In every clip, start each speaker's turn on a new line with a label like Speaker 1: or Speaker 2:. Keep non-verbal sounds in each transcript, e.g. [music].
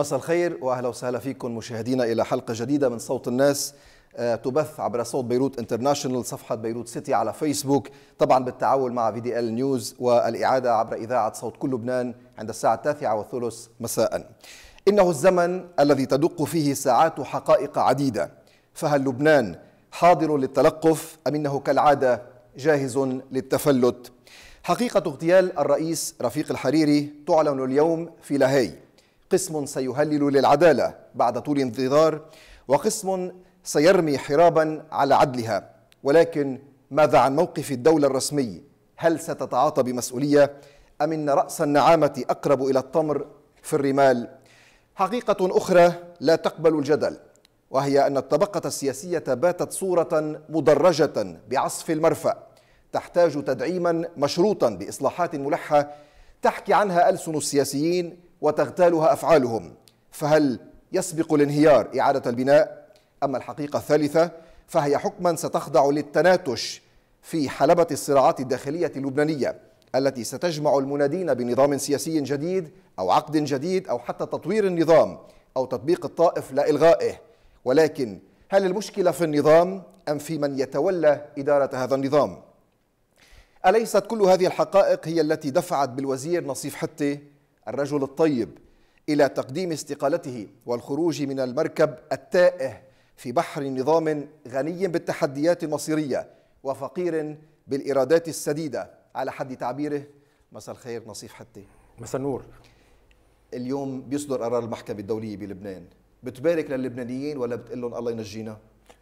Speaker 1: مساء الخير واهلا وسهلا فيكم مشاهدينا الى حلقه جديده من صوت الناس آه، تبث عبر صوت بيروت انترناشونال صفحه بيروت سيتي على فيسبوك طبعا بالتعاون مع في دي ال نيوز والاعاده عبر اذاعه صوت كل لبنان عند الساعه التاسعه والثلث مساء. انه الزمن الذي تدق فيه ساعات حقائق عديده فهل لبنان حاضر للتلقف ام انه كالعاده جاهز للتفلت؟ حقيقه اغتيال الرئيس رفيق الحريري تعلن اليوم في لاهي قسم سيهلل للعدالة بعد طول انتظار وقسم سيرمي حرابا على عدلها ولكن ماذا عن موقف الدولة الرسمي هل ستتعاطى بمسؤولية أم إن رأس النعامة أقرب إلى التمر في الرمال حقيقة أخرى لا تقبل الجدل وهي أن الطبقة السياسية باتت صورة مدرجة بعصف المرفأ تحتاج تدعيما مشروطا بإصلاحات ملحة تحكي عنها ألسن السياسيين وتغتالها أفعالهم فهل يسبق الانهيار إعادة البناء؟ أما الحقيقة الثالثة فهي حكما ستخضع للتناتش في حلبة الصراعات الداخلية اللبنانية التي ستجمع المنادين بنظام سياسي جديد أو عقد جديد أو حتى تطوير النظام أو تطبيق الطائف لا إلغائه ولكن هل المشكلة في النظام أم في من يتولى إدارة هذا النظام؟ أليست كل هذه الحقائق هي التي دفعت بالوزير نصيف حتي الرجل الطيب إلى تقديم استقالته والخروج من المركب التائه في بحر نظام غني بالتحديات المصيرية وفقير بالإرادات السديدة على حد تعبيره مساء الخير نصيف حتي مساء النور اليوم بيصدر قرار المحكمة الدولية بلبنان بتبارك للبنانيين ولا بتقول لهم الله ينجينا؟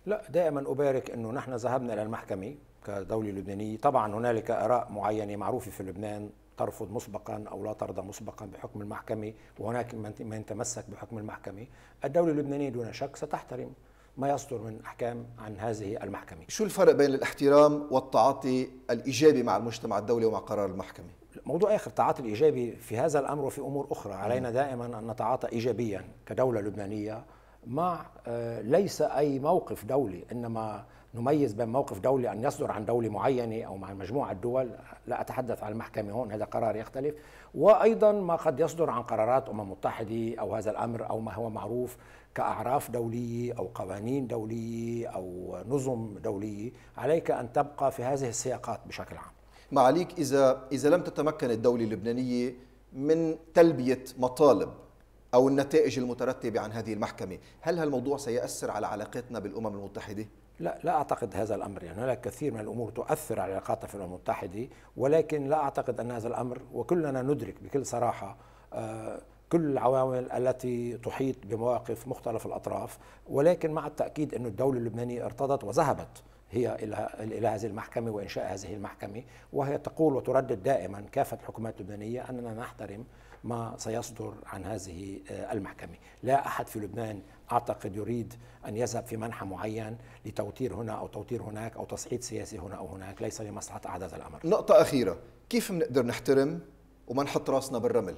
Speaker 1: لا دائما أبارك أنه نحن ذهبنا إلى
Speaker 2: المحكمة كدولة لبنانية طبعا هنالك آراء معينة معروفة في لبنان ترفض مسبقا أو لا ترضى مسبقا بحكم المحكمة وهناك من تمسك بحكم المحكمة الدولة اللبنانية دون شك ستحترم ما يصدر من أحكام
Speaker 1: عن هذه المحكمة شو الفرق بين الاحترام والتعاطي الإيجابي مع المجتمع الدولي ومع قرار المحكمة؟ موضوع آخر التعاطي
Speaker 2: الإيجابي في هذا الأمر وفي أمور أخرى علينا دائما أن نتعاطى إيجابيا كدولة لبنانية مع آه، ليس أي موقف دولي إنما نميز بين موقف دولي أن يصدر عن دولة معينة أو مع مجموعة دول لا أتحدث عن المحكمة هون هذا قرار يختلف وأيضا ما قد يصدر عن قرارات أمم متحدة أو هذا الأمر أو ما هو معروف كأعراف دولية أو قوانين دولية أو نظم دولية عليك أن تبقى في هذه السياقات بشكل عام
Speaker 1: معاليك إذا, إذا لم تتمكن الدولة اللبنانية من تلبية مطالب أو النتائج المترتبة عن هذه المحكمة هل هالموضوع سيأثر على علاقتنا بالأمم المتحدة؟
Speaker 2: لا لا اعتقد هذا الامر يعني هناك كثير من الامور تؤثر على العلاقات في الامم المتحده ولكن لا اعتقد ان هذا الامر وكلنا ندرك بكل صراحه آه، كل العوامل التي تحيط بمواقف مختلف الاطراف ولكن مع التاكيد أن الدوله اللبنانيه ارتضت وذهبت هي الى الى هذه المحكمه وانشاء هذه المحكمه وهي تقول وتردد دائما كافه الحكومات اللبنانيه اننا نحترم ما سيصدر عن هذه آه، المحكمة لا أحد في لبنان أعتقد يريد أن يذهب في منحى معين لتوتير هنا أو توتير هناك أو تصعيد سياسي هنا أو هناك ليس لمصلحة أعداد
Speaker 1: الأمر نقطة أخيرة كيف بنقدر نحترم وما نحط راسنا بالرمل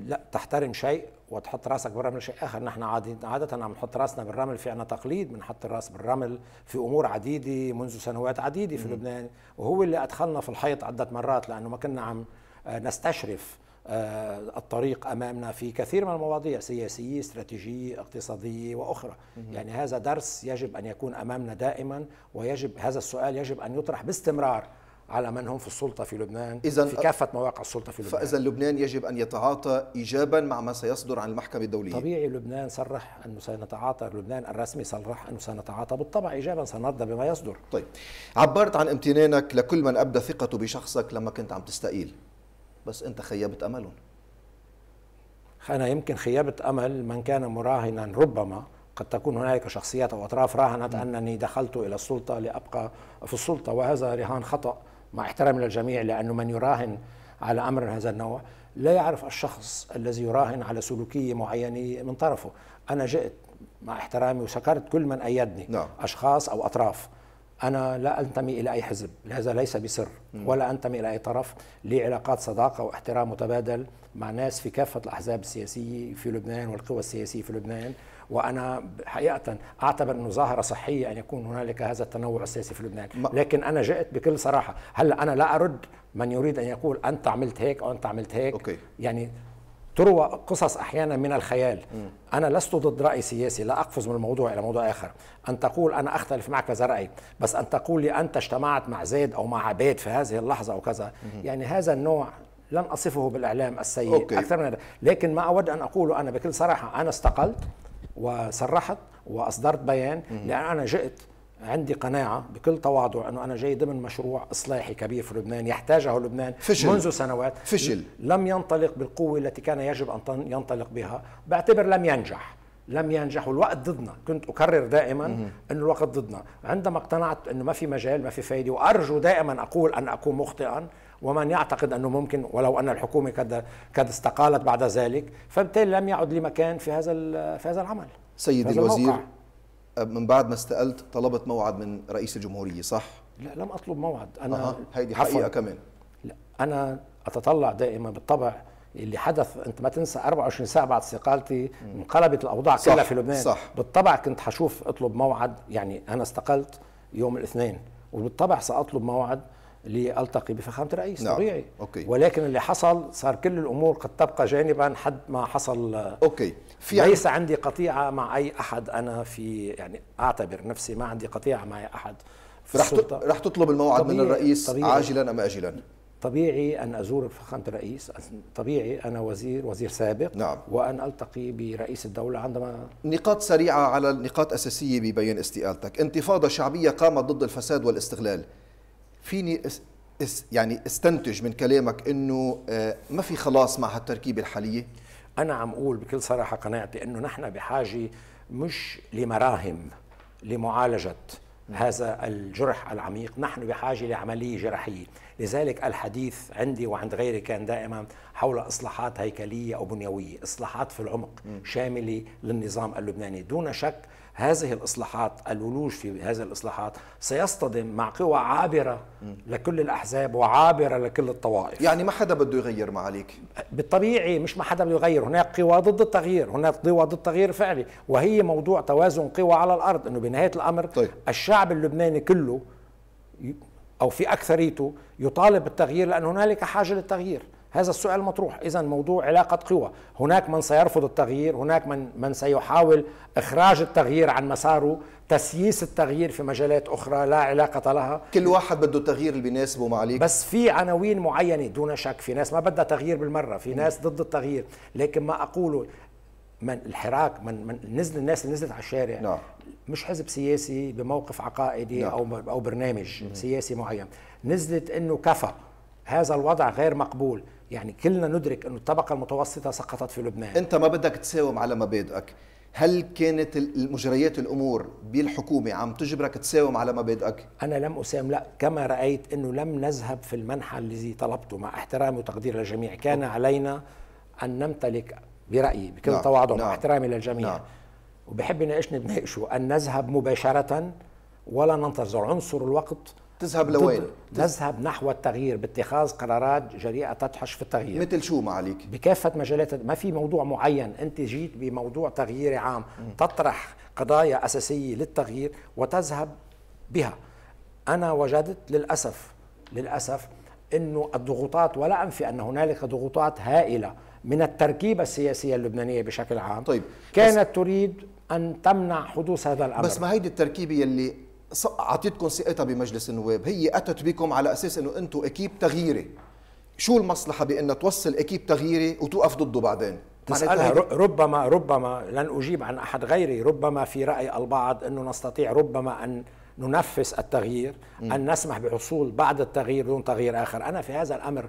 Speaker 1: لا تحترم شيء وتحط راسك بالرمل شيء اخر نحن
Speaker 2: عاده عم نحط راسنا بالرمل في عنا تقليد بنحط الراس بالرمل في امور عديده منذ سنوات عديده في لبنان وهو اللي ادخلنا في الحيط عده مرات لانه ما كنا عم آه، نستشرف آه، الطريق امامنا في كثير من المواضيع سياسيه استراتيجيه اقتصاديه واخرى يعني هذا درس يجب ان يكون امامنا دائما ويجب هذا السؤال يجب ان يطرح باستمرار على من هم في السلطة في لبنان إذن في كافة مواقع السلطة في لبنان فإذا
Speaker 1: لبنان يجب أن يتعاطى إيجابا مع ما سيصدر عن المحكمة الدولية طبيعي لبنان صرح أنه سنتعاطى لبنان الرسمي صرح أنه سنتعاطى بالطبع إيجابا سنرضى بما يصدر طيب عبرت عن امتنانك لكل من أبدى ثقته بشخصك لما كنت عم تستقيل بس أنت خيبت أملهم أنا يمكن خيبت
Speaker 2: أمل من كان مراهنا ربما قد تكون هنالك شخصيات أو أطراف راهنت م. أنني دخلت إلى السلطة لأبقى في السلطة وهذا رهان خطأ مع احترامي للجميع لأنه من يراهن على أمر هذا النوع لا يعرف الشخص الذي يراهن على سلوكية معينة من طرفه أنا جئت مع احترامي وشكرت كل من أيدني نعم. أشخاص أو أطراف أنا لا أنتمي إلى أي حزب هذا ليس بسر ولا أنتمي إلى أي طرف لي علاقات صداقة واحترام متبادل مع ناس في كافة الأحزاب السياسية في لبنان والقوى السياسية في لبنان وانا حقيقه اعتبر انه ظاهره صحيه ان يكون هنالك هذا التنوع السياسي في لبنان، لكن انا جئت بكل صراحه، هلا انا لا ارد من يريد ان يقول انت عملت هيك او انت عملت هيك أوكي. يعني تروى قصص احيانا من الخيال م. انا لست ضد راي سياسي لا اقفز من الموضوع الى موضوع اخر ان تقول انا اختلف معك كذا راي بس ان تقول لي انت اجتمعت مع زيد او مع عبيد في هذه اللحظه او كذا م. يعني هذا النوع لن اصفه بالاعلام السيء أوكي. اكثر من هذا لكن ما اود ان اقوله انا بكل صراحه انا استقلت وصرحت واصدرت بيان م. لان انا جئت عندي قناعة بكل تواضع أنه أنا جاي ضمن مشروع إصلاحي كبير في لبنان يحتاجه لبنان فشل. منذ سنوات فشل لم ينطلق بالقوة التي كان يجب أن ينطلق بها بعتبر لم ينجح لم ينجح والوقت ضدنا كنت أكرر دائما أن الوقت ضدنا عندما اقتنعت أنه ما في مجال ما في فايدة وأرجو دائما أقول أن أكون مخطئا ومن يعتقد أنه ممكن ولو أن الحكومة قد قد استقالت بعد ذلك فبالتالي لم يعد لي مكان في هذا في هذا العمل سيدي الوزير الموقع.
Speaker 1: من بعد ما استقلت طلبت موعد من رئيس الجمهورية صح؟
Speaker 2: لا لم أطلب موعد أنا أه. هيدي حقيقة كمان لا أنا أتطلع دائما بالطبع اللي حدث انت ما تنسى 24 ساعه بعد استقالتي انقلبت الاوضاع صح كلها في لبنان صح بالطبع كنت حشوف اطلب موعد يعني انا استقلت يوم الاثنين وبالطبع ساطلب موعد لالتقي بفخامه الرئيس نعم. طبيعي أوكي. ولكن اللي حصل صار كل الامور قد تبقى جانبا حد ما حصل اوكي في ليس عندي قطيعه مع اي احد انا في يعني اعتبر نفسي ما عندي قطيعه مع احد في رح السلطة.
Speaker 1: رح تطلب الموعد من الرئيس طبيعي عاجلا
Speaker 2: ام اجلا طبيعي ان ازور فخامه الرئيس طبيعي انا وزير وزير سابق نعم. وان التقي برئيس الدوله عندما
Speaker 1: نقاط سريعه على النقاط اساسيه ببين استقالتك انتفاضه شعبيه قامت ضد الفساد والاستغلال فيني يعني استنتج من كلامك انه آه، ما في خلاص مع هالتركيبه الحاليه انا عم اقول بكل صراحه قناعتي انه نحن بحاجه
Speaker 2: مش لمراهم لمعالجه هذا الجرح العميق نحن بحاجة لعملية جراحية لذلك الحديث عندي وعند غيري كان دائما حول إصلاحات هيكلية أو بنيوية إصلاحات في العمق شاملة للنظام اللبناني دون شك هذه الاصلاحات الولوج في هذه الاصلاحات سيصطدم مع قوى عابره لكل الاحزاب وعابره لكل الطوائف يعني ما حدا بده يغير معاليك بالطبيعي مش ما حدا بده يغير هناك قوى ضد التغيير هناك قوى ضد التغيير فعلي وهي موضوع توازن قوى على الارض انه بنهايه الامر طيب. الشعب اللبناني كله او في اكثريته يطالب بالتغيير لان هنالك حاجه للتغيير هذا السؤال مطروح اذا موضوع علاقه قوى هناك من سيرفض التغيير هناك من من سيحاول اخراج التغيير عن مساره تسييس التغيير في مجالات اخرى لا علاقه لها كل واحد بده التغيير اللي بيناسبه ما عليك بس في عناوين معينه دون شك في ناس ما بدها تغيير بالمره في ناس ضد التغيير لكن ما اقوله من الحراك من, من نزل الناس اللي نزلت على الشارع نعم. مش حزب سياسي بموقف عقائدي نعم. او او برنامج مم. سياسي معين نزلت انه كفى هذا الوضع غير مقبول يعني كلنا ندرك أن الطبقة المتوسطة سقطت
Speaker 1: في لبنان أنت ما بدك تساوم على مبادئك هل كانت مجريات الامور بالحكومه عم تجبرك تساوم على مبادئك؟ انا لم
Speaker 2: اساوم لا كما رايت انه لم نذهب في المنحى الذي طلبته مع احترامي وتقدير للجميع، كان نعم. علينا ان نمتلك برايي بكل نعم. تواضع نعم. واحترامي للجميع نعم. وبحب اني ايش ان نذهب مباشره ولا ننتظر عنصر الوقت تذهب لوين؟ نذهب نحو التغيير باتخاذ قرارات جريئه تطحش في التغيير مثل شو ما عليك؟ بكافه مجالات ما في موضوع معين انت جيت بموضوع تغييري عام م. تطرح قضايا اساسيه للتغيير وتذهب بها انا وجدت للاسف للاسف انه الضغوطات ولا انفي ان هنالك ضغوطات هائله من التركيبه السياسيه اللبنانيه بشكل عام طيب كانت تريد
Speaker 1: ان تمنع حدوث هذا الامر بس ما هيدي التركيبه يلي اعطيتكم ثقتها بمجلس النواب هي اتت بكم على اساس انه انتم اكيب تغييري شو المصلحه بان توصل اكيب تغييري وتوقف ضده بعدين تسألها
Speaker 2: ربما ربما لن أجيب عن أحد غيري ربما في رأي البعض أنه نستطيع ربما أن ننفس التغيير م. أن نسمح بحصول بعض التغيير دون تغيير آخر أنا في هذا الأمر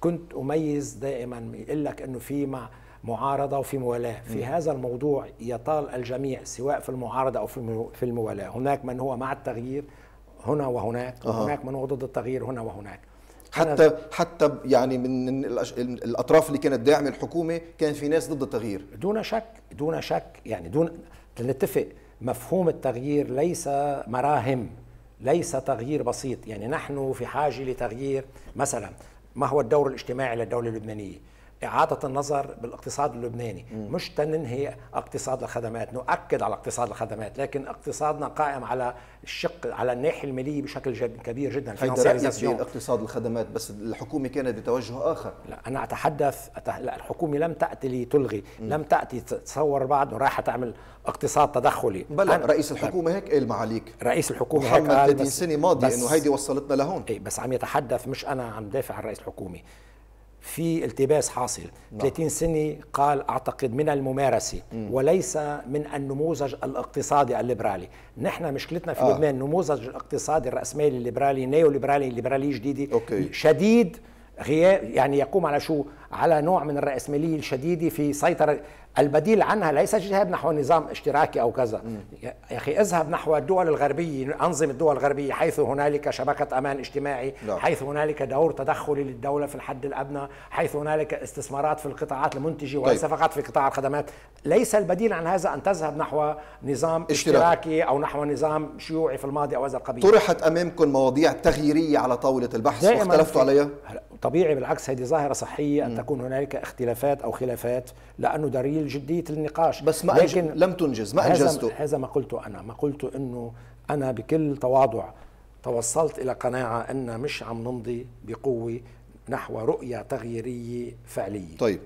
Speaker 2: كنت أميز دائما يقول لك أنه في مع معارضة وفي موالاة في هذا الموضوع يطال الجميع سواء في المعارضة أو في الموالاة هناك من هو مع التغيير هنا وهناك آه. هناك من هو ضد التغيير هنا وهناك
Speaker 1: حتى حتى يعني من الاطراف اللي كانت داعمه الحكومه كان في ناس ضد التغيير دون شك دون شك يعني دون
Speaker 2: نتفق مفهوم التغيير ليس مراهم ليس تغيير بسيط يعني نحن في حاجه لتغيير مثلا ما هو الدور الاجتماعي للدوله اللبنانيه إعادة النظر بالاقتصاد اللبناني م. مش تننهي اقتصاد الخدمات نؤكد على اقتصاد الخدمات لكن اقتصادنا قائم على الشق على الناحية المالية بشكل جد كبير جدا في
Speaker 1: اقتصاد الخدمات بس الحكومة كانت بتوجه آخر لا أنا
Speaker 2: أتحدث أتح... لا الحكومة لم تأتي لتلغي م. لم تأتي تصور البعض رايحة تعمل اقتصاد تدخلي بلا أنا... رئيس الحكومة
Speaker 1: هيك قال معاليك رئيس
Speaker 2: الحكومة هيك قال 30 سنة ماضية إنه هيدي وصلتنا لهون إيه بس عم يتحدث مش أنا عم دافع عن رئيس الحكومة في التباس حاصل نعم. 30 سنة قال أعتقد من الممارسة م. وليس من النموذج الاقتصادي الليبرالي نحن مشكلتنا في آه. لبنان نموذج الاقتصادي الرأسمالي الليبرالي نيو ليبرالي الليبرالية جديدة أوكي. شديد غياب يعني يقوم على شو على نوع من الرأسمالية الشديدة في سيطرة البديل عنها ليس اجتهاد نحو نظام اشتراكي او كذا يا اخي اذهب نحو الدول الغربيه انظمه الدول الغربيه حيث هنالك شبكه امان اجتماعي لا. حيث هنالك دور تدخلي للدوله في الحد الادنى حيث هنالك استثمارات في القطاعات المنتجه وليس طيب. فقط في قطاع الخدمات ليس البديل عن هذا ان تذهب نحو نظام اشتراكي, اشتراكي او نحو نظام شيوعي في الماضي او هذا القبيل طرحت
Speaker 1: امامكم مواضيع تغييريه على طاوله البحث واختلفتوا عليها طبيعي بالعكس هذه ظاهره صحيه
Speaker 2: ان تكون هنالك اختلافات او خلافات لانه دليل جديه النقاش بس ما لكن لم تنجز ما انجزته هذا ما قلته انا ما قلته انه انا بكل تواضع توصلت الى قناعه ان مش عم نمضي بقوه نحو رؤيه تغييريه فعليه طيب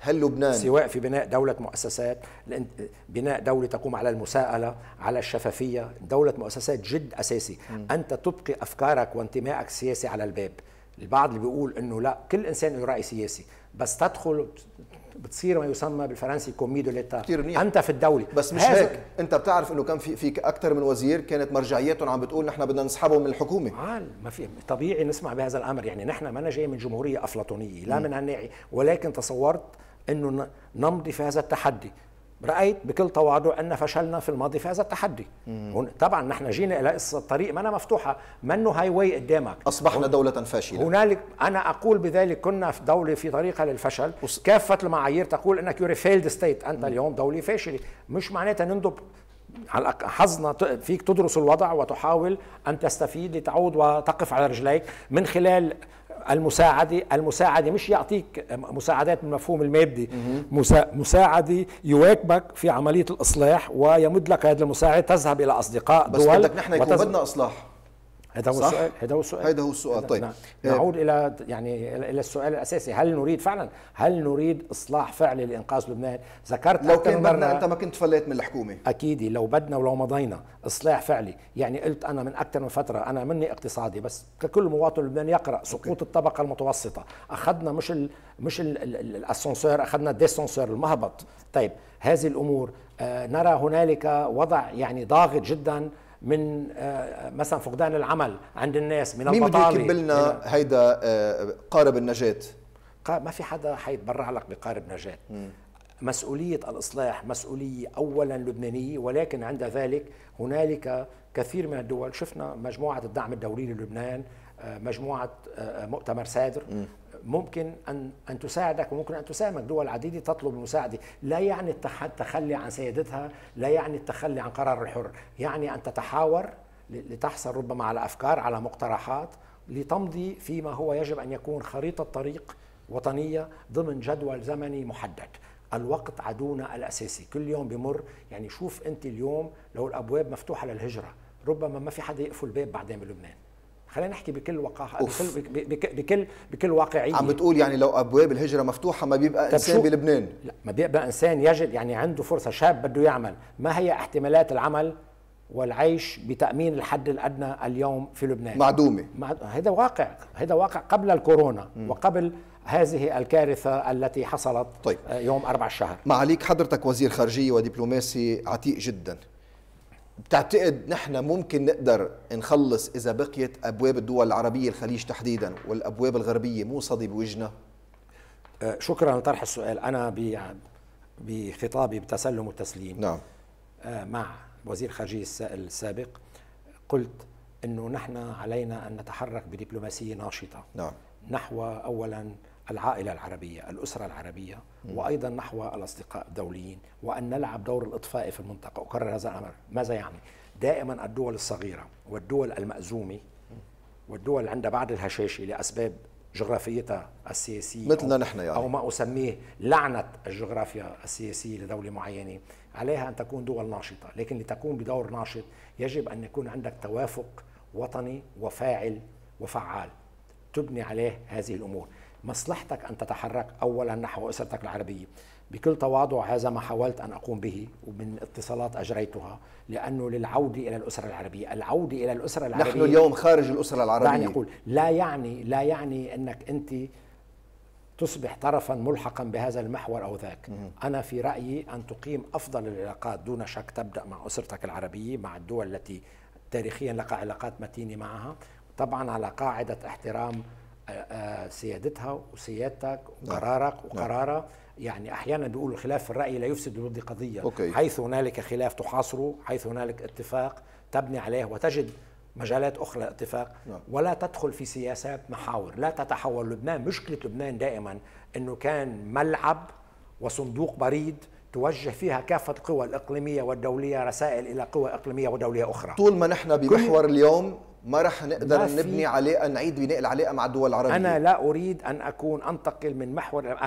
Speaker 2: هل لبنان سواء في بناء دولة مؤسسات بناء دولة تقوم على المساءلة على الشفافية دولة مؤسسات جد أساسي م. أنت تبقي أفكارك وانتمائك السياسي على الباب البعض اللي بيقول أنه لا كل إنسان له رأي
Speaker 1: سياسي بس تدخل بتصير ما يسمى بالفرنسي كومي دو ليتا انت في الدوله بس مش هيك انت بتعرف انه كان في في اكثر من وزير كانت مرجعياتهم عم بتقول نحن بدنا نسحبهم من الحكومه عال
Speaker 2: ما في طبيعي نسمع بهذا الامر يعني نحن ما جاي من جمهوريه افلاطونيه لا م. من هالناحيه ولكن تصورت انه نمضي في هذا التحدي رايت بكل تواضع ان فشلنا في الماضي في هذا التحدي هون طبعا نحن جينا الى الطريق ما أنا مفتوحه منه هاي واي قدامك اصبحنا دوله فاشله هنالك انا اقول بذلك كنا في دوله في طريقها للفشل وص... كافه المعايير تقول انك يور فيلد ستيت انت مم. اليوم دوله فاشله مش معناتها نندب على حظنا فيك تدرس الوضع وتحاول ان تستفيد لتعود وتقف على رجليك من خلال المساعدة المساعدة مش يعطيك مساعدات من المفهوم المادي مساعدة يواكبك في عملية الإصلاح ويمد لك هذه المساعده تذهب إلى أصدقاء بس دول بس بدك نحن يكون وتز... بدنا إصلاح هذا هو السؤال هذا هو السؤال هذا هو السؤال طيب نعم. آه. نعود الى يعني الى السؤال الاساسي هل نريد فعلا هل نريد اصلاح فعلي لانقاذ لبنان ذكرت لو كان بدنا انت ما
Speaker 1: كنت فليت من الحكومه
Speaker 2: اكيد لو بدنا ولو مضينا اصلاح فعلي يعني قلت انا من اكثر من فتره انا مني اقتصادي بس ككل مواطن لبناني يقرا سقوط أوكي. الطبقه المتوسطه اخذنا مش ال مش الاسانسور اخذنا الديسانسور المهبط طيب هذه الامور آه نرى هنالك وضع يعني ضاغط جدا من آه، مثلا فقدان العمل عند الناس من البطاله مين بده لنا
Speaker 1: هيدا آه، قارب النجاه ما في حدا حيتبرع لك بقارب نجاه مسؤوليه الاصلاح مسؤوليه
Speaker 2: اولا لبنانيه ولكن عند ذلك هنالك كثير من الدول شفنا مجموعه الدعم الدولي للبنان آه، مجموعه مؤتمر سادر ممكن ان ان تساعدك وممكن ان تساهمك دول عديده تطلب المساعده، لا يعني التخلي عن سيادتها، لا يعني التخلي عن قرار الحر، يعني ان تتحاور لتحصل ربما على افكار على مقترحات لتمضي فيما هو يجب ان يكون خريطه طريق وطنيه ضمن جدول زمني محدد. الوقت عدونا الاساسي، كل يوم بمر، يعني شوف انت اليوم لو الابواب مفتوحه للهجره، ربما ما في حدا يقفل الباب بعدين بلبنان. خلينا نحكي بكل وقاحه بكل, بكل بكل واقعيه عم بتقول يعني لو
Speaker 1: ابواب الهجره مفتوحه ما بيبقى طيب انسان بلبنان
Speaker 2: لا ما بيبقى انسان يجد يعني عنده فرصه شاب بده يعمل ما هي احتمالات العمل والعيش بتامين الحد الادنى اليوم في لبنان معدومه مع... هذا واقع هذا واقع قبل الكورونا م. وقبل هذه الكارثة التي حصلت طيب. آه، يوم أربع الشهر
Speaker 1: معاليك حضرتك وزير خارجية ودبلوماسي عتيق جدا بتعتقد نحن ممكن نقدر نخلص اذا بقيت ابواب الدول العربيه الخليج تحديدا والابواب الغربيه مو صدي بوجنا؟ أه، شكرا لطرح السؤال انا بخطابي بتسلم وتسليم نعم
Speaker 2: أه، مع وزير خارجيه السابق قلت انه نحن علينا ان نتحرك بدبلوماسيه ناشطه نعم نحو اولا العائلة العربية الأسرة العربية وأيضا نحو الأصدقاء الدوليين وأن نلعب دور الإطفاء في المنطقة أكرر هذا الأمر ماذا يعني؟ دائما الدول الصغيرة والدول المأزومة والدول اللي عندها بعض الهشاشة لأسباب جغرافيتها السياسية مثلنا نحن يعني أو ما أسميه لعنة الجغرافيا السياسية لدولة معينة عليها أن تكون دول ناشطة لكن لتكون بدور ناشط يجب أن يكون عندك توافق وطني وفاعل وفعال تبني عليه هذه الأمور مصلحتك أن تتحرك أولا نحو أسرتك العربية بكل تواضع هذا ما حاولت أن أقوم به ومن اتصالات أجريتها لأنه للعودة إلى الأسرة العربية العودة إلى الأسرة العربية نحن اليوم خارج الأسرة العربية دعني أقول لا يعني لا يعني أنك أنت تصبح طرفا ملحقا بهذا المحور او ذاك انا في رايي ان تقيم افضل العلاقات دون شك تبدا مع اسرتك العربيه مع الدول التي تاريخيا لك علاقات متينه معها طبعا على قاعده احترام آه، آه، سيادتها وسيادتك نعم. وقرارك نعم. وقرارها يعني احيانا بيقولوا الخلاف في الراي لا يفسد الود قضيه أوكي. حيث هنالك خلاف تحاصره حيث هنالك اتفاق تبني عليه وتجد مجالات اخرى للاتفاق نعم. ولا تدخل في سياسات محاور لا تتحول لبنان مشكله لبنان دائما انه كان ملعب وصندوق بريد توجه فيها كافة القوى الإقليمية والدولية رسائل إلى قوى إقليمية ودولية أخرى
Speaker 1: طول ما نحن بمحور اليوم ما رح نقدر ما نبني
Speaker 2: علاقه نعيد بناء العلاقه مع الدول العربيه انا لا اريد ان اكون انتقل من محور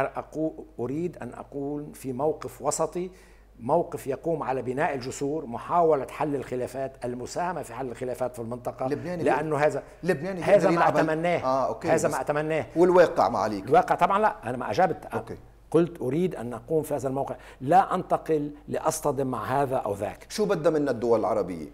Speaker 2: اريد ان اكون في موقف وسطي موقف يقوم على بناء الجسور محاولة حل الخلافات المساهمة في حل الخلافات في المنطقة لبناني لأنه هذا
Speaker 1: لبناني هذا ما أتمناه آه، أوكي. هذا ما أتمناه والواقع ما عليك الواقع طبعا
Speaker 2: لا أنا ما أجابت أوكي. قلت أريد أن أقوم في هذا الموقع لا أنتقل لأصطدم مع هذا أو ذاك شو بدها منا الدول العربية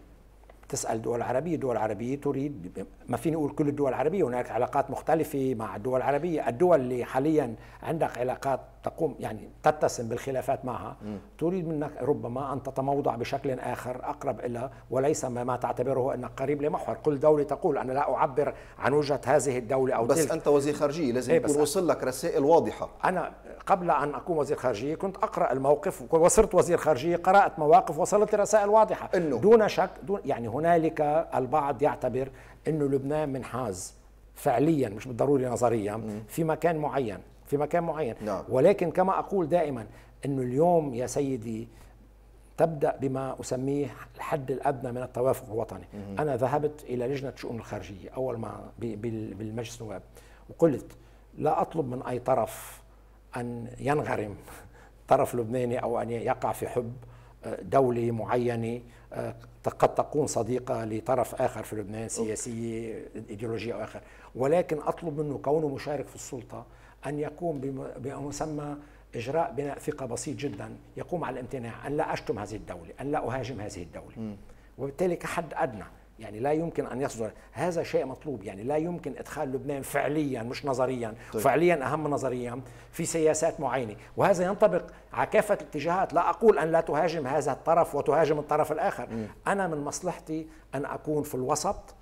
Speaker 2: تسال دول عربيه دول عربيه تريد ما فيني اقول كل الدول العربيه هناك علاقات مختلفه مع الدول العربيه الدول اللي حاليا عندك علاقات تقوم يعني تتسم بالخلافات معها م. تريد منك ربما أن تتموضع بشكل آخر أقرب إلى وليس ما تعتبره أنك قريب لمحور كل دولة تقول أنا لا أعبر عن وجهة هذه الدولة أو بس تلك. أنت وزير خارجية
Speaker 1: لازم إيه وصل لك رسائل واضحة
Speaker 2: أنا قبل أن أكون وزير خارجية كنت أقرأ الموقف وصرت وزير خارجية قرأت مواقف وصلت رسائل واضحة إنه دون شك دون يعني هنالك البعض يعتبر أنه لبنان منحاز فعليا مش بالضروري نظريا في مكان معين في مكان معين نعم. ولكن كما أقول دائما أنه اليوم يا سيدي تبدأ بما أسميه الحد الأدنى من التوافق الوطني مم. أنا ذهبت إلى لجنة شؤون الخارجية أول ما بالمجلس النواب وقلت لا أطلب من أي طرف أن ينغرم [laughs] طرف لبناني أو أن يقع في حب آه، دولة معينة آه، قد تكون صديقة لطرف آخر في لبنان سياسية إيديولوجية أو آخر ولكن أطلب منه كونه مشارك في السلطة أن يقوم بما يسمى إجراء بناء ثقة بسيط جدا يقوم على الامتناع أن لا أشتم هذه الدولة أن لا أهاجم هذه الدولة وبالتالي كحد أدنى يعني لا يمكن ان يصدر هذا شيء مطلوب يعني لا يمكن ادخال لبنان فعليا مش نظريا طيب. فعليا اهم نظريا في سياسات معينه وهذا ينطبق على كافه الاتجاهات لا اقول ان لا تهاجم هذا الطرف وتهاجم الطرف الاخر م. انا من مصلحتي ان اكون في الوسط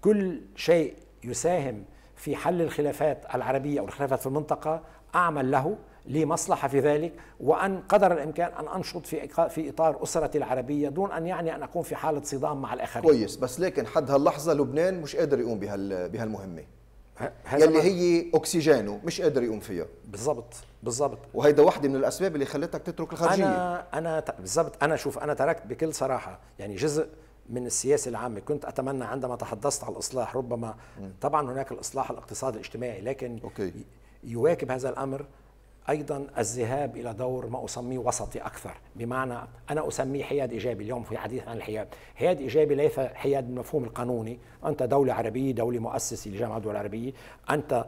Speaker 2: كل شيء يساهم في حل الخلافات العربية أو الخلافات في المنطقة أعمل له لي مصلحة في ذلك وأن قدر الإمكان أن أنشط في في إطار أسرتي العربية دون أن يعني أن أكون في حالة صدام مع الآخرين
Speaker 1: كويس بس لكن حد هاللحظة لبنان مش قادر يقوم بهالمهمة يلي هي أكسجينه مش قادر يقوم فيها بالضبط بالضبط وهيدا واحدة من الأسباب اللي خلتك تترك الخارجية أنا أنا بالضبط
Speaker 2: أنا شوف أنا تركت بكل صراحة يعني جزء من السياسه العامه كنت اتمنى عندما تحدثت عن الاصلاح ربما طبعا هناك الاصلاح الاقتصادي الاجتماعي لكن أوكي. يواكب هذا الامر ايضا الذهاب الى دور ما اسميه وسطي اكثر بمعنى انا اسميه حياد ايجابي اليوم في حديث عن الحياد حياد ايجابي ليس حياد بالمفهوم القانوني انت دوله عربيه دوله مؤسسه لجامعه الدول العربيه انت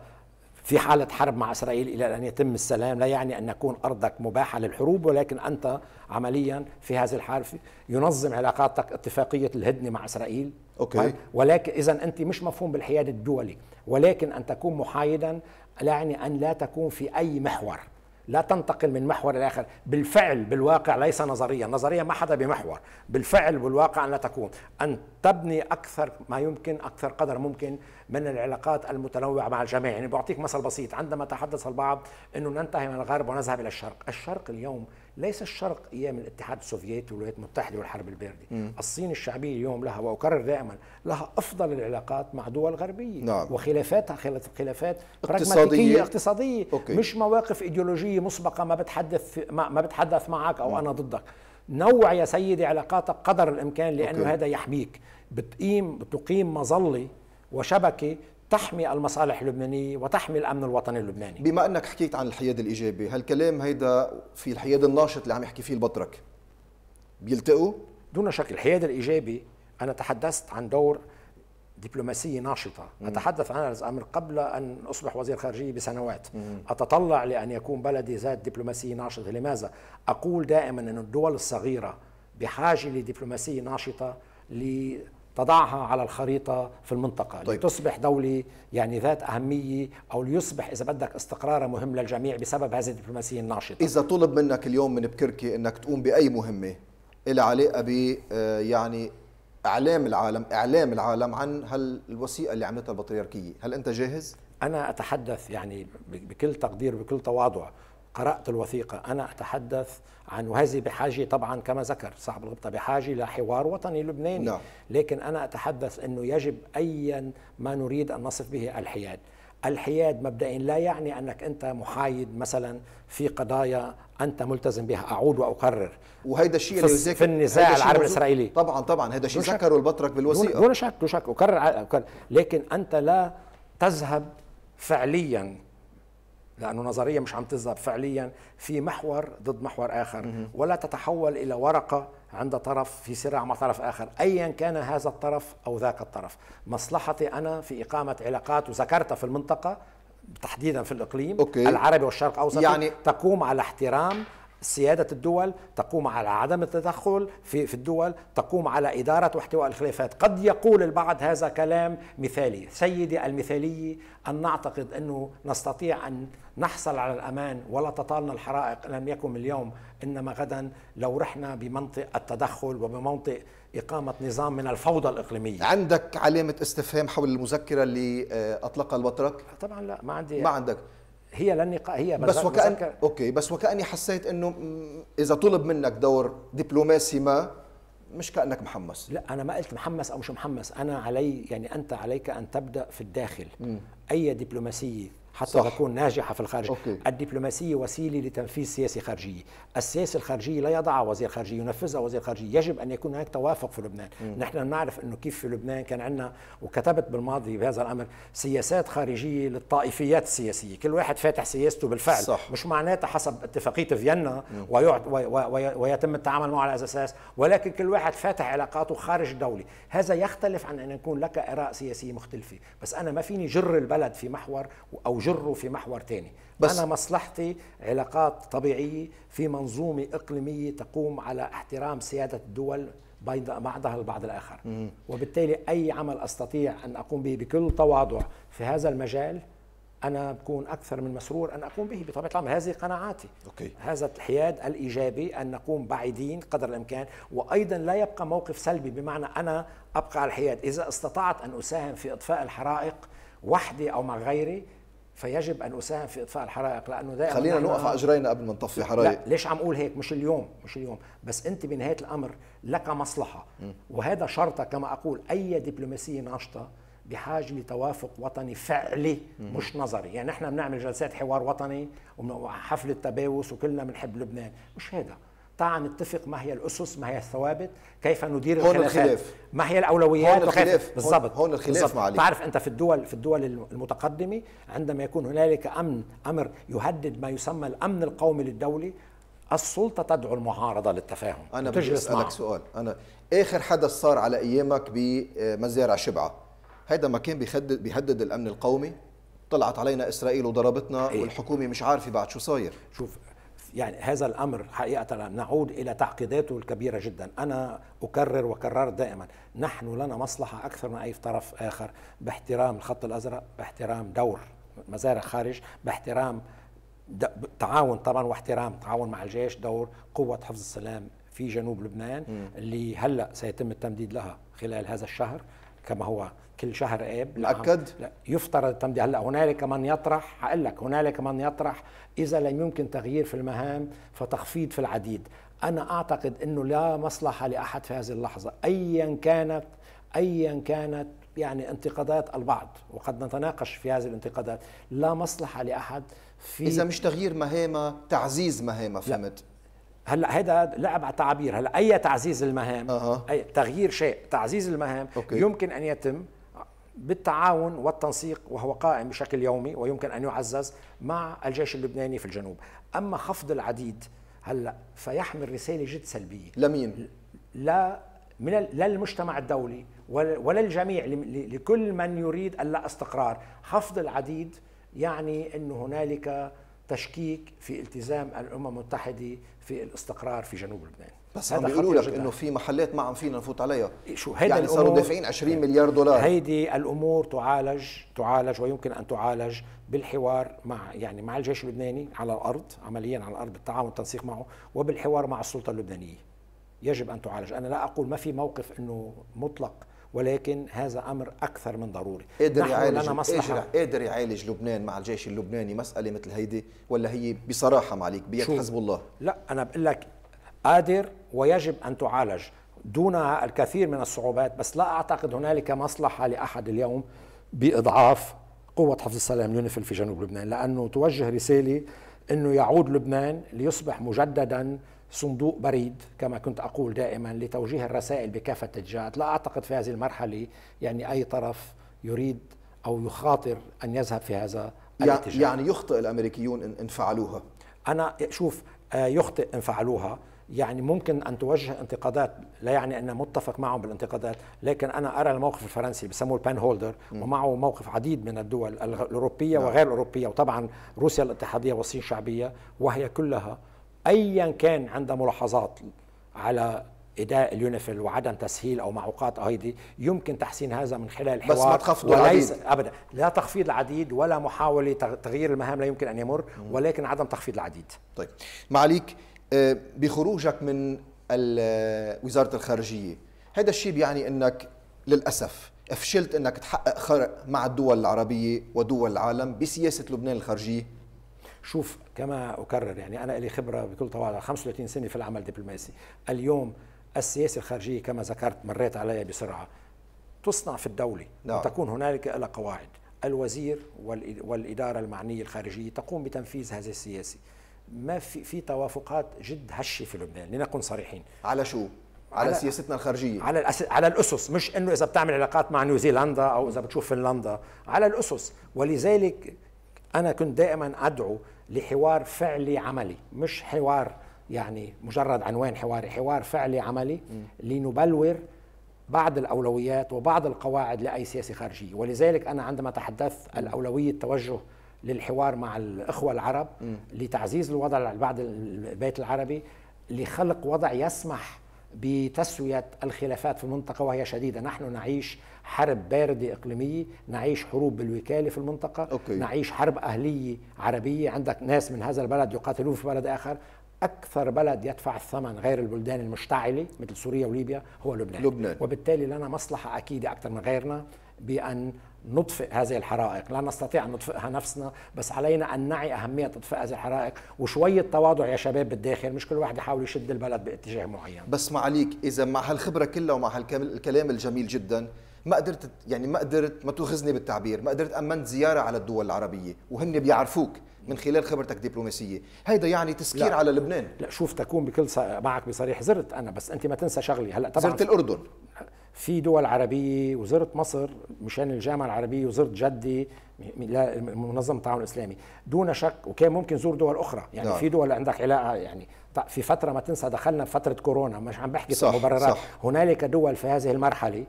Speaker 2: في حالة حرب مع إسرائيل إلى أن يتم السلام لا يعني أن يكون أرضك مباحة للحروب ولكن أنت عمليا في هذه الحرب ينظم علاقاتك اتفاقية الهدنة مع إسرائيل أوكي. طيب، ولكن إذا أنت مش مفهوم بالحياد الدولي ولكن أن تكون محايدا لا يعني أن لا تكون في أي محور لا تنتقل من محور الى اخر بالفعل بالواقع ليس نظريا نظريا ما حدا بمحور بالفعل بالواقع ان تكون ان تبني اكثر ما يمكن اكثر قدر ممكن من العلاقات المتنوعه مع الجميع يعني بعطيك مثل بسيط عندما تحدث البعض انه ننتهي من الغرب ونذهب الى الشرق الشرق اليوم ليس الشرق ايام الاتحاد السوفيتي والولايات المتحده والحرب البارده، الصين الشعبيه اليوم لها واكرر دائما لها افضل العلاقات مع دول غربيه نعم. وخلافاتها خلافات اقتصاديه اقتصاديه أوكي. مش مواقف ايديولوجيه مسبقه ما بتحدث ما بتحدث معك او م. نعم. انا ضدك. نوع يا سيدي علاقاتك قدر الامكان لانه أوكي. هذا يحميك، بتقيم بتقيم مظله وشبكه تحمي المصالح اللبنانية وتحمي الأمن الوطني اللبناني
Speaker 1: بما أنك حكيت عن الحياد الإيجابي هالكلام هيدا في الحياد الناشط اللي عم يحكي فيه البطرك بيلتقوا؟ دون شك الحياد الإيجابي أنا تحدثت عن دور
Speaker 2: دبلوماسية ناشطة مم. أتحدث عن هذا الأمر قبل أن أصبح وزير خارجية بسنوات مم. أتطلع لأن يكون بلدي ذات دبلوماسية ناشطة لماذا؟ أقول دائما أن الدول الصغيرة بحاجة لدبلوماسية ناشطة ل تضعها على الخريطة في المنطقة طيب. لتصبح دولة يعني ذات أهمية أو ليصبح إذا بدك استقرارها مهم
Speaker 1: للجميع بسبب هذه الدبلوماسية الناشطة إذا طلب منك اليوم من بكركي أنك تقوم بأي مهمة لها علاقة ب آه، يعني إعلام العالم إعلام العالم عن هالوثيقة اللي عملتها البطريركية هل أنت جاهز؟ أنا أتحدث يعني بكل تقدير
Speaker 2: وبكل تواضع قرأت الوثيقة أنا أتحدث عن وهذه بحاجة طبعا كما ذكر صاحب الغبطة بحاجة لحوار وطني لبناني نعم. لكن أنا أتحدث أنه يجب أيا ما نريد أن نصف به الحياد الحياد مبدئيا لا يعني أنك أنت محايد مثلا في قضايا أنت ملتزم بها أعود وأقرر وهيدا الشيء اللي يذكر في النزاع العربي الإسرائيلي طبعا طبعا هذا الشيء ذكره
Speaker 1: البطرك بالوثيقة دون
Speaker 2: شك دون شك أكرر, لكن أنت لا تذهب فعليا لأنه نظرية مش عم تذهب فعليا في محور ضد محور آخر ولا تتحول إلى ورقة عند طرف في صراع مع طرف آخر أيا كان هذا الطرف أو ذاك الطرف مصلحتي أنا في إقامة علاقات وذكرتها في المنطقة تحديدا في الإقليم أوكي. العربي والشرق أوسط يعني تقوم على احترام سيادة الدول تقوم على عدم التدخل في, في الدول تقوم على إدارة واحتواء الخلافات قد يقول البعض هذا كلام مثالي سيدي المثالية أن نعتقد أنه نستطيع أن نحصل على الأمان ولا تطالنا الحرائق لم يكن اليوم إنما غدا لو رحنا بمنطق التدخل وبمنطق إقامة نظام من الفوضى الإقليمية عندك علامة استفهام
Speaker 1: حول المذكرة اللي آه، أطلقها البطرك؟ طبعا لا ما عندي ما عندك هي لن هي بس وكأن اوكي بس وكأني حسيت انه اذا طلب منك دور دبلوماسي ما مش كأنك محمس لا أنا ما قلت محمس أو مش محمس أنا علي يعني أنت
Speaker 2: عليك أن تبدأ في الداخل م. أي دبلوماسية حتى صح. تكون ناجحة في الخارج أوكي. الدبلوماسية وسيلة لتنفيذ سياسة خارجية السياسة الخارجية لا يضعها وزير خارجية ينفذها وزير خارجية يجب أن يكون هناك توافق في لبنان م. نحن نعرف أنه كيف في لبنان كان عندنا وكتبت بالماضي بهذا الأمر سياسات خارجية للطائفيات السياسية كل واحد فاتح سياسته بالفعل صح. مش معناتها حسب اتفاقية فيينا وي ويتم التعامل معه على أساس ولكن كل واحد فاتح علاقاته خارج الدولة هذا يختلف عن أن يكون لك آراء سياسية مختلفة بس أنا ما فيني جر البلد في محور أو وجره في محور تاني بس أنا مصلحتي علاقات طبيعية في منظومة إقليمية تقوم على احترام سيادة الدول بعضها البعض الآخر مم. وبالتالي أي عمل أستطيع أن أقوم به بكل تواضع في هذا المجال أنا بكون أكثر من مسرور أن أقوم به بطبيعة الأمر هذه قناعاتي أوكي. هذا الحياد الإيجابي أن نكون بعيدين قدر الإمكان وأيضا لا يبقى موقف سلبي بمعنى أنا أبقى على الحياد إذا استطعت أن أساهم في إطفاء الحرائق وحدي أو مع غيري فيجب ان اساهم في اطفاء الحرائق لانه دائما خلينا نوقف على اجرينا قبل ما نطفي حرائق لا ليش عم اقول هيك مش اليوم مش اليوم بس انت بنهايه الامر لك مصلحه وهذا شرطه كما اقول اي دبلوماسيه ناشطه بحاجه لتوافق وطني فعلي مش نظري يعني نحن بنعمل جلسات حوار وطني وحفله تباوس وكلنا بنحب لبنان مش هذا تعال نتفق ما هي الاسس ما هي الثوابت كيف ندير هون الخلاف. ما هي الاولويات هون الخلاف بالضبط هون الخلاف معلي تعرف انت في الدول في الدول المتقدمه عندما يكون هنالك امن امر يهدد ما يسمى الامن القومي للدوله السلطه تدعو المعارضه للتفاهم انا بدي اسالك
Speaker 1: سؤال انا اخر حدث صار على ايامك بمزارع شبعه هيدا ما كان بيهدد بيهدد الامن القومي طلعت علينا اسرائيل وضربتنا إيه؟ والحكومه مش عارفه بعد شو صاير شوف يعني هذا الامر حقيقه نعود الى تعقيداته الكبيره
Speaker 2: جدا انا اكرر وكررت دائما نحن لنا مصلحه اكثر من اي طرف اخر باحترام الخط الازرق باحترام دور مزارع خارج باحترام تعاون طبعا واحترام تعاون مع الجيش دور قوه حفظ السلام في جنوب لبنان م. اللي هلا سيتم التمديد لها خلال هذا الشهر كما هو كل شهر اب مؤكد؟ لا يفترض التمديد هلا هنالك من يطرح هقول لك هنالك من يطرح اذا لم يمكن تغيير في المهام فتخفيض في العديد انا اعتقد انه لا مصلحه لاحد في هذه اللحظه ايا كانت ايا كانت يعني انتقادات البعض وقد نتناقش في هذه الانتقادات لا مصلحه لاحد في اذا مش تغيير مهامها تعزيز مهامها فهمت هلا هذا لعب على تعبير هلا اي تعزيز المهام أه. أي تغيير شيء تعزيز المهام أوكي. يمكن ان يتم بالتعاون والتنسيق وهو قائم بشكل يومي ويمكن ان يعزز مع الجيش اللبناني في الجنوب، اما خفض العديد هلا فيحمل رساله جد سلبيه لمين؟ لا من للمجتمع الدولي وللجميع لكل من يريد الا استقرار، خفض العديد يعني انه هنالك تشكيك في التزام الامم المتحده في الاستقرار في جنوب لبنان. بس عم بيقولوا لك انه في محلات ما عم فينا نفوت عليها إيه، شو هيدا يعني صاروا دافعين 20 مليار دولار هيدي الامور تعالج تعالج ويمكن ان تعالج بالحوار مع يعني مع الجيش اللبناني على الارض عمليا على الارض بالتعاون والتنسيق معه وبالحوار مع السلطه اللبنانيه يجب ان تعالج انا لا اقول ما في موقف انه مطلق ولكن هذا امر اكثر من
Speaker 1: ضروري قادر يعالج مصلحة. قادر يعالج لبنان مع الجيش اللبناني مساله مثل هيدي ولا هي بصراحه معليك بيد حزب الله لا انا بقول لك قادر ويجب أن
Speaker 2: تعالج دون الكثير من الصعوبات بس لا أعتقد هنالك مصلحة لأحد اليوم بإضعاف قوة حفظ السلام يونيفل في جنوب لبنان لأنه توجه رسالة أنه يعود لبنان ليصبح مجددا صندوق بريد كما كنت أقول دائما لتوجيه الرسائل بكافة الجهات لا أعتقد في هذه المرحلة يعني أي طرف يريد أو يخاطر أن يذهب في هذا
Speaker 1: الاتجاه يعني يخطئ الأمريكيون إن
Speaker 2: فعلوها أنا شوف آه، يخطئ إن فعلوها يعني ممكن ان توجه انتقادات لا يعني ان متفق معهم بالانتقادات لكن انا ارى الموقف الفرنسي بسموه البان هولدر ومعه موقف عديد من الدول الاوروبيه نعم. وغير الاوروبيه وطبعا روسيا الاتحاديه والصين الشعبيه وهي كلها ايا كان عندها ملاحظات على اداء اليونيفل وعدم تسهيل او معوقات هيدي يمكن تحسين هذا من خلال الحوار بس ما تخفضوا وليس العديد ابدا لا تخفيض العديد ولا محاوله تغيير المهام لا يمكن ان يمر ولكن
Speaker 1: عدم تخفيض العديد طيب معاليك آه، بخروجك من آه، وزاره الخارجيه هذا الشيء بيعني انك للاسف فشلت انك تحقق خرق مع الدول العربيه ودول العالم بسياسه لبنان الخارجيه شوف
Speaker 2: كما اكرر يعني انا لي خبره بكل تواضع 35 سنه في العمل الدبلوماسي اليوم السياسه الخارجيه كما ذكرت مريت عليها بسرعه تصنع في الدوله نعم. وتكون هنالك لها قواعد الوزير والاداره المعنيه الخارجيه تقوم بتنفيذ هذه السياسه ما في في توافقات جد هشه في لبنان لنكن صريحين
Speaker 1: على شو على, على سياستنا
Speaker 2: الخارجيه على الأس... على الاسس مش انه اذا بتعمل علاقات مع نيوزيلندا او اذا بتشوف فنلندا على الاسس ولذلك انا كنت دائما ادعو لحوار فعلي عملي مش حوار يعني مجرد عنوان حواري حوار فعلي عملي م. لنبلور بعض الاولويات وبعض القواعد لاي سياسه خارجيه ولذلك انا عندما تحدثت الاولويه التوجه للحوار مع الإخوة العرب م. لتعزيز الوضع بعد البيت العربي لخلق وضع يسمح بتسوية الخلافات في المنطقة وهي شديدة نحن نعيش حرب باردة إقليمية نعيش حروب بالوكالة في المنطقة أوكي. نعيش حرب أهلية عربية عندك ناس من هذا البلد يقاتلون في بلد آخر أكثر بلد يدفع الثمن غير البلدان المشتعلة مثل سوريا وليبيا هو لبنان, لبنان. وبالتالي لنا مصلحة أكيدة أكثر من غيرنا بأن نطفئ هذه الحرائق لا نستطيع أن نطفئها نفسنا بس علينا أن نعي أهمية إطفاء هذه
Speaker 1: الحرائق وشوية تواضع يا شباب بالداخل مش كل واحد يحاول يشد البلد باتجاه معين بس معاليك إذا مع هالخبرة كلها ومع هالكلام الجميل جدا ما قدرت يعني ما قدرت ما تؤخذني بالتعبير ما قدرت امنت زياره على الدول العربيه وهن بيعرفوك من خلال خبرتك دبلوماسيه هيدا يعني تسكير لا على لبنان لا شوف تكون بكل معك بصريح زرت انا بس انت ما
Speaker 2: تنسى شغلي هلا طبعا زرت الاردن في دول عربية وزرت مصر مشان الجامعة العربية وزرت جدي منظمة التعاون الإسلامي دون شك وكان ممكن زور دول أخرى يعني نعم. في دول عندك علاقة يعني في فترة ما تنسى دخلنا في فترة كورونا مش عم بحكي صح المبررات هنالك دول في هذه المرحلة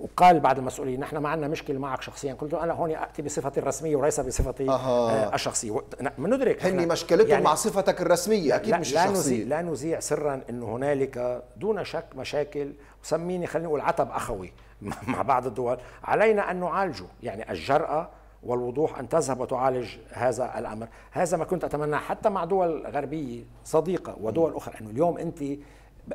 Speaker 2: وقال بعض المسؤولين نحن ما عندنا مشكله معك شخصيا قلت له انا هون اتي بصفتي الرسميه وليس بصفتي آه الشخصيه ندرك هن مشكلتهم يعني مع
Speaker 1: صفتك الرسميه اكيد لا مش لا الشخصيه
Speaker 2: لا نزيع سرا انه هنالك دون شك مشاكل وسميني خليني اقول عتب اخوي [laughs] مع بعض الدول علينا ان نعالجه يعني الجراه والوضوح ان تذهب وتعالج هذا الامر، هذا ما كنت اتمناه حتى مع دول غربيه صديقه ودول اخرى انه يعني اليوم انت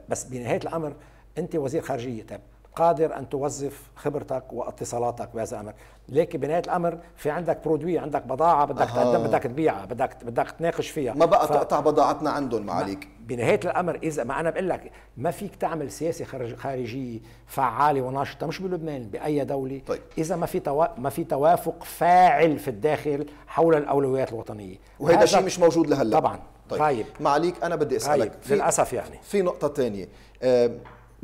Speaker 2: بس بنهايه الامر انت وزير خارجيه، طيب قادر ان توظف خبرتك واتصالاتك بهذا الامر لكن بنهايه الامر في عندك برودوي عندك بضاعه بدك أه. تقدم بدك تبيعها بدك بدك تناقش فيها ما بقى ف... تقطع
Speaker 1: بضاعتنا عندهم معاليك
Speaker 2: بنهايه الامر اذا ما انا بقول لك ما فيك تعمل سياسه خارجيه فعاله وناشطه مش بلبنان باي دوله طيب. اذا ما في توا... ما في توافق فاعل في الداخل حول الاولويات الوطنيه وهذا شيء مش موجود
Speaker 1: لهلا طبعا طيب. طيب. معاليك انا بدي اسالك طيب. في... للاسف يعني في نقطه ثانيه أه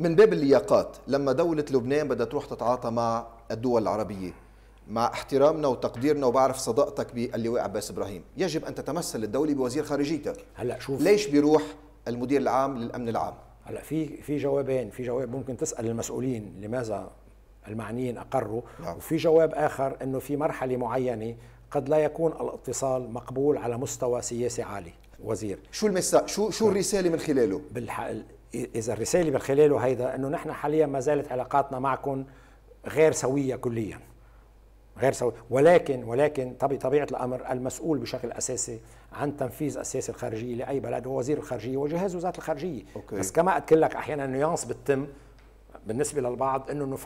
Speaker 1: من باب اللياقات لما دولة لبنان بدها تروح تتعاطى مع الدول العربية مع احترامنا وتقديرنا وبعرف صداقتك باللواء عباس ابراهيم يجب ان تتمثل الدوله بوزير خارجيتها هلا شوف ليش بيروح المدير العام للامن العام هلا في في
Speaker 2: جوابين في جواب ممكن تسال المسؤولين لماذا المعنيين اقروا نعم. وفي جواب اخر انه في مرحله معينه قد لا يكون الاتصال مقبول على مستوى سياسي عالي وزير شو المسا... شو شو طيب. الرساله من خلاله بالحق اذا الرساله من خلاله هيدا انه نحن حاليا ما زالت علاقاتنا معكم غير سويه كليا غير سوي ولكن ولكن طبيعه الامر المسؤول بشكل اساسي عن تنفيذ السياسه الخارجيه لاي بلد هو وزير الخارجيه وجهاز وزاره الخارجيه أوكي. بس كما قلت لك احيانا نيانس بتتم بالنسبه للبعض انه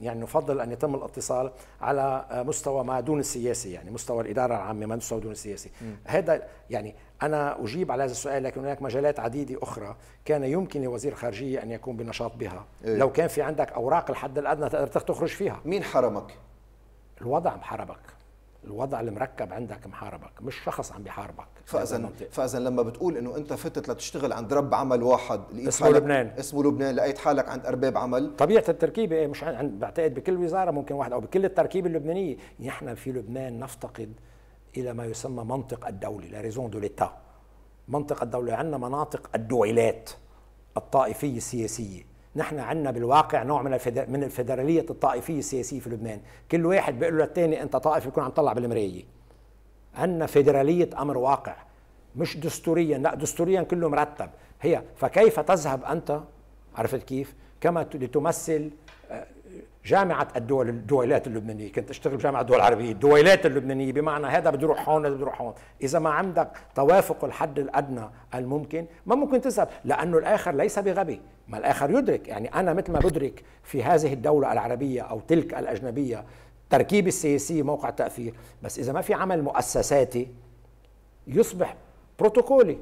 Speaker 2: يعني نفضل ان يتم الاتصال على مستوى ما دون السياسي يعني مستوى الاداره العامه ما مستوى دون السياسي هذا يعني انا اجيب على هذا السؤال لكن هناك مجالات عديده اخرى كان يمكن لوزير الخارجيه ان يكون بنشاط بها إيه؟ لو كان في عندك اوراق الحد الادنى تقدر تخرج فيها مين حرمك الوضع محرمك الوضع المركب عندك محاربك مش شخص عم بيحاربك فاذا
Speaker 1: فاذا لما بتقول انه انت فتت لتشتغل عند رب عمل واحد اسمه حالك لبنان اسمه لبنان لقيت حالك عند ارباب عمل طبيعه التركيبه إيه؟ مش عند بعتقد بكل وزاره ممكن واحد او بكل التركيبه
Speaker 2: اللبنانيه نحن في لبنان نفتقد الى ما يسمى منطق الدوله لا ريزون دو منطق الدوله عندنا مناطق الدويلات الطائفيه السياسيه نحن عندنا بالواقع نوع من من الفدراليه الطائفيه السياسيه في لبنان، كل واحد بيقول للثاني انت طائفي بيكون عم طلع بالمرايه. عندنا فدراليه امر واقع مش دستوريا لا دستوريا كله مرتب هي فكيف تذهب انت عرفت كيف كما لتمثل آه، جامعة الدول الدويلات اللبنانية كنت أشتغل بجامعة الدول العربية الدويلات اللبنانية بمعنى هذا بده يروح هون بده يروح هون إذا ما عندك توافق الحد الأدنى الممكن ما ممكن تذهب لأنه الآخر ليس بغبي ما الآخر يدرك يعني أنا مثل ما بدرك في هذه الدولة العربية أو تلك الأجنبية تركيب السياسي موقع تأثير بس إذا ما في عمل مؤسساتي يصبح بروتوكولي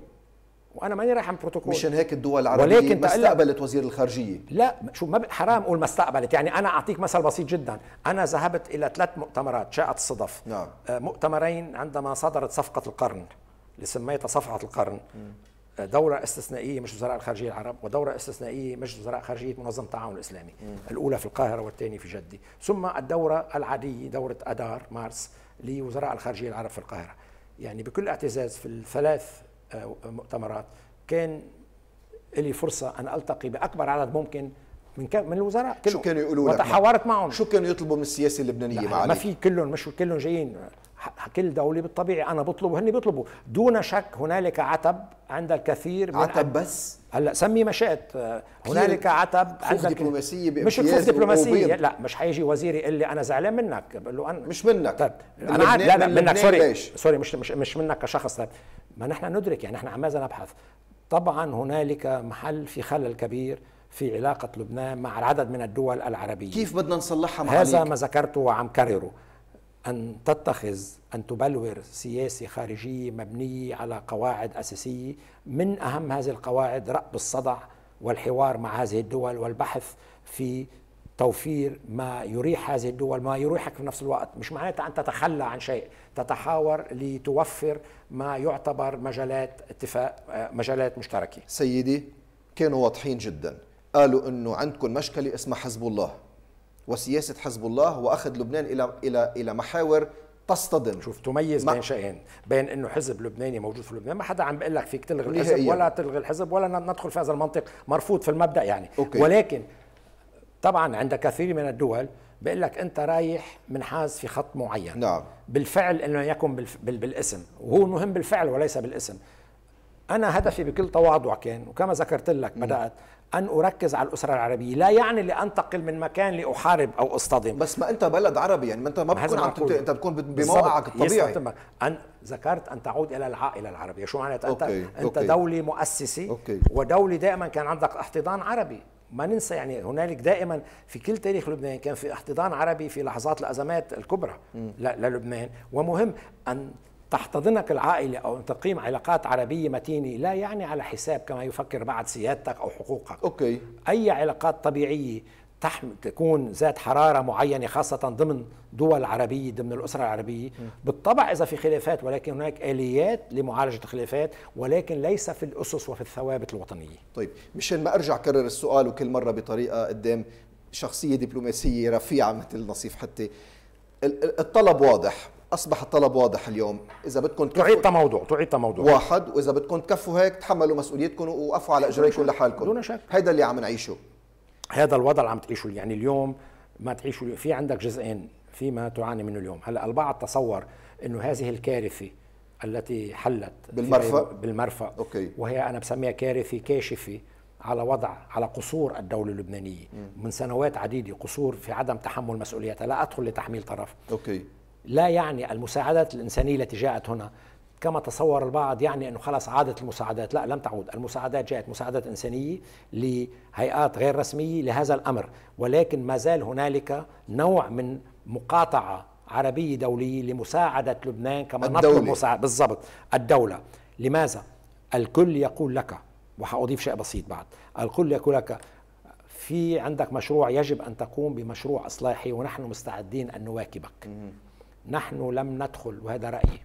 Speaker 2: وانا ماني رايح عن بروتوكول مشان هيك الدول
Speaker 1: العربيه ولكن ما استقبلت وزير
Speaker 2: الخارجيه لا شو ما حرام اقول ما استقبلت يعني انا اعطيك مثل بسيط جدا انا ذهبت الى ثلاث مؤتمرات شاءت الصدف نعم. آه، مؤتمرين عندما صدرت صفقه القرن اللي سميتها صفحه القرن م. آه، دورة استثنائية مش وزراء الخارجية العرب ودورة استثنائية مش وزراء خارجية منظمة التعاون الإسلامي م. الأولى في القاهرة والثانية في جدة ثم الدورة العادية دورة أدار مارس لوزراء الخارجية العرب في القاهرة يعني بكل اعتزاز في الثلاث مؤتمرات كان لي فرصه ان التقي باكبر عدد ممكن من من الوزراء
Speaker 1: كلهم شو كانوا يقولوا لك وتحاورت معهم شو كانوا يطلبوا من السياسه اللبنانيه معلي
Speaker 2: ما في كلهم مش كلهم جايين كل دولة بالطبيعي أنا بطلب وهن بيطلبوا دون شك هنالك عتب عند الكثير من عتب بس هلا سمي ما شئت هنالك عتب عند
Speaker 1: دبلوماسية مش خوف دبلوماسية
Speaker 2: لا مش حيجي وزير يقول لي أنا زعلان منك بقول له أنا مش منك طيب أنا عارف لا لا منك سوري ليش. سوري مش مش مش منك كشخص طيب ما نحن ندرك يعني نحن ماذا نبحث طبعا هنالك محل في خلل كبير في علاقة لبنان مع العدد من الدول العربية كيف بدنا نصلحها مع هذا ما ذكرته وعم كرره أن تتخذ أن تبلور سياسة خارجية مبنية على قواعد أساسية من أهم هذه القواعد رأب الصدع والحوار مع هذه الدول والبحث في توفير ما يريح هذه الدول ما يريحك في نفس الوقت مش معناتها أن تتخلى عن شيء تتحاور لتوفر ما يعتبر
Speaker 1: مجالات اتفاق آه، مجالات مشتركة سيدي كانوا واضحين جدا قالوا أنه عندكم مشكلة اسمها حزب الله وسياسة حزب الله وأخذ لبنان إلى إلى إلى محاور تصطدم شوف تميز بين شيئين بين انه حزب لبناني موجود في
Speaker 2: لبنان ما حدا عم بيقول لك فيك تلغي الحزب ولا تلغي الحزب ولا ندخل في هذا المنطق مرفوض في المبدا يعني أوكي. ولكن طبعا عند كثير من الدول بقول لك انت رايح منحاز في خط معين نعم. بالفعل انه يكن بالاسم وهو المهم بالفعل وليس بالاسم انا هدفي بكل تواضع كان وكما ذكرت لك بدات ان اركز على الاسره العربيه لا يعني لانتقل من مكان لاحارب او اصطدم بس ما انت بلد عربي يعني ما انت ما بتكون عم تت... انت بتكون بموقعك الطبيعي أن ذكرت ان تعود الى العائله العربيه شو معناتها انت أوكي. انت أوكي. دوله مؤسسه أوكي. ودوله دائما كان عندك احتضان عربي ما ننسى يعني هنالك دائما في كل تاريخ لبنان كان في احتضان عربي في لحظات الازمات الكبرى للبنان ومهم ان تحتضنك العائلة أو أن تقيم علاقات عربية متينة لا يعني على حساب كما يفكر بعد سيادتك أو حقوقك أوكي. أي علاقات طبيعية تكون ذات حراره معينه خاصه ضمن دول عربيه ضمن الاسره العربيه بالطبع اذا في خلافات ولكن هناك اليات لمعالجه الخلافات
Speaker 1: ولكن ليس في الاسس وفي الثوابت الوطنيه طيب مشان ما ارجع اكرر السؤال وكل مره بطريقه قدام شخصيه دبلوماسيه رفيعه مثل نصيف حتى الطلب واضح اصبح الطلب واضح اليوم اذا بدكم تعيد موضوع تعيد موضوع واحد واذا بدكم تكفوا هيك تحملوا مسؤوليتكم وقفوا على اجريكم لحالكم دون شك هيدا اللي عم نعيشه
Speaker 2: هذا الوضع اللي عم تعيشه يعني اليوم ما تعيشه في عندك جزئين فيما تعاني منه اليوم هلا البعض تصور انه هذه الكارثه التي حلت بالمرفأ بالمرفأ أوكي. وهي انا بسميها كارثه كاشفه على وضع على قصور الدوله اللبنانيه م. من سنوات عديده قصور في عدم تحمل مسؤوليتها لا ادخل لتحميل طرف أوكي. لا يعني المساعدات الانسانيه التي جاءت هنا كما تصور البعض يعني انه خلاص عادت المساعدات، لا لم تعود، المساعدات جاءت مساعدات انسانيه لهيئات غير رسميه لهذا الامر، ولكن ما زال هنالك نوع من مقاطعه عربيه دوليه لمساعده لبنان كما نطلب مساعدة بالضبط الدوله، لماذا؟ الكل يقول لك وحاضيف شيء بسيط بعد، الكل يقول لك في عندك مشروع يجب ان تقوم بمشروع اصلاحي ونحن مستعدين ان نواكبك. نحن لم ندخل وهذا رايي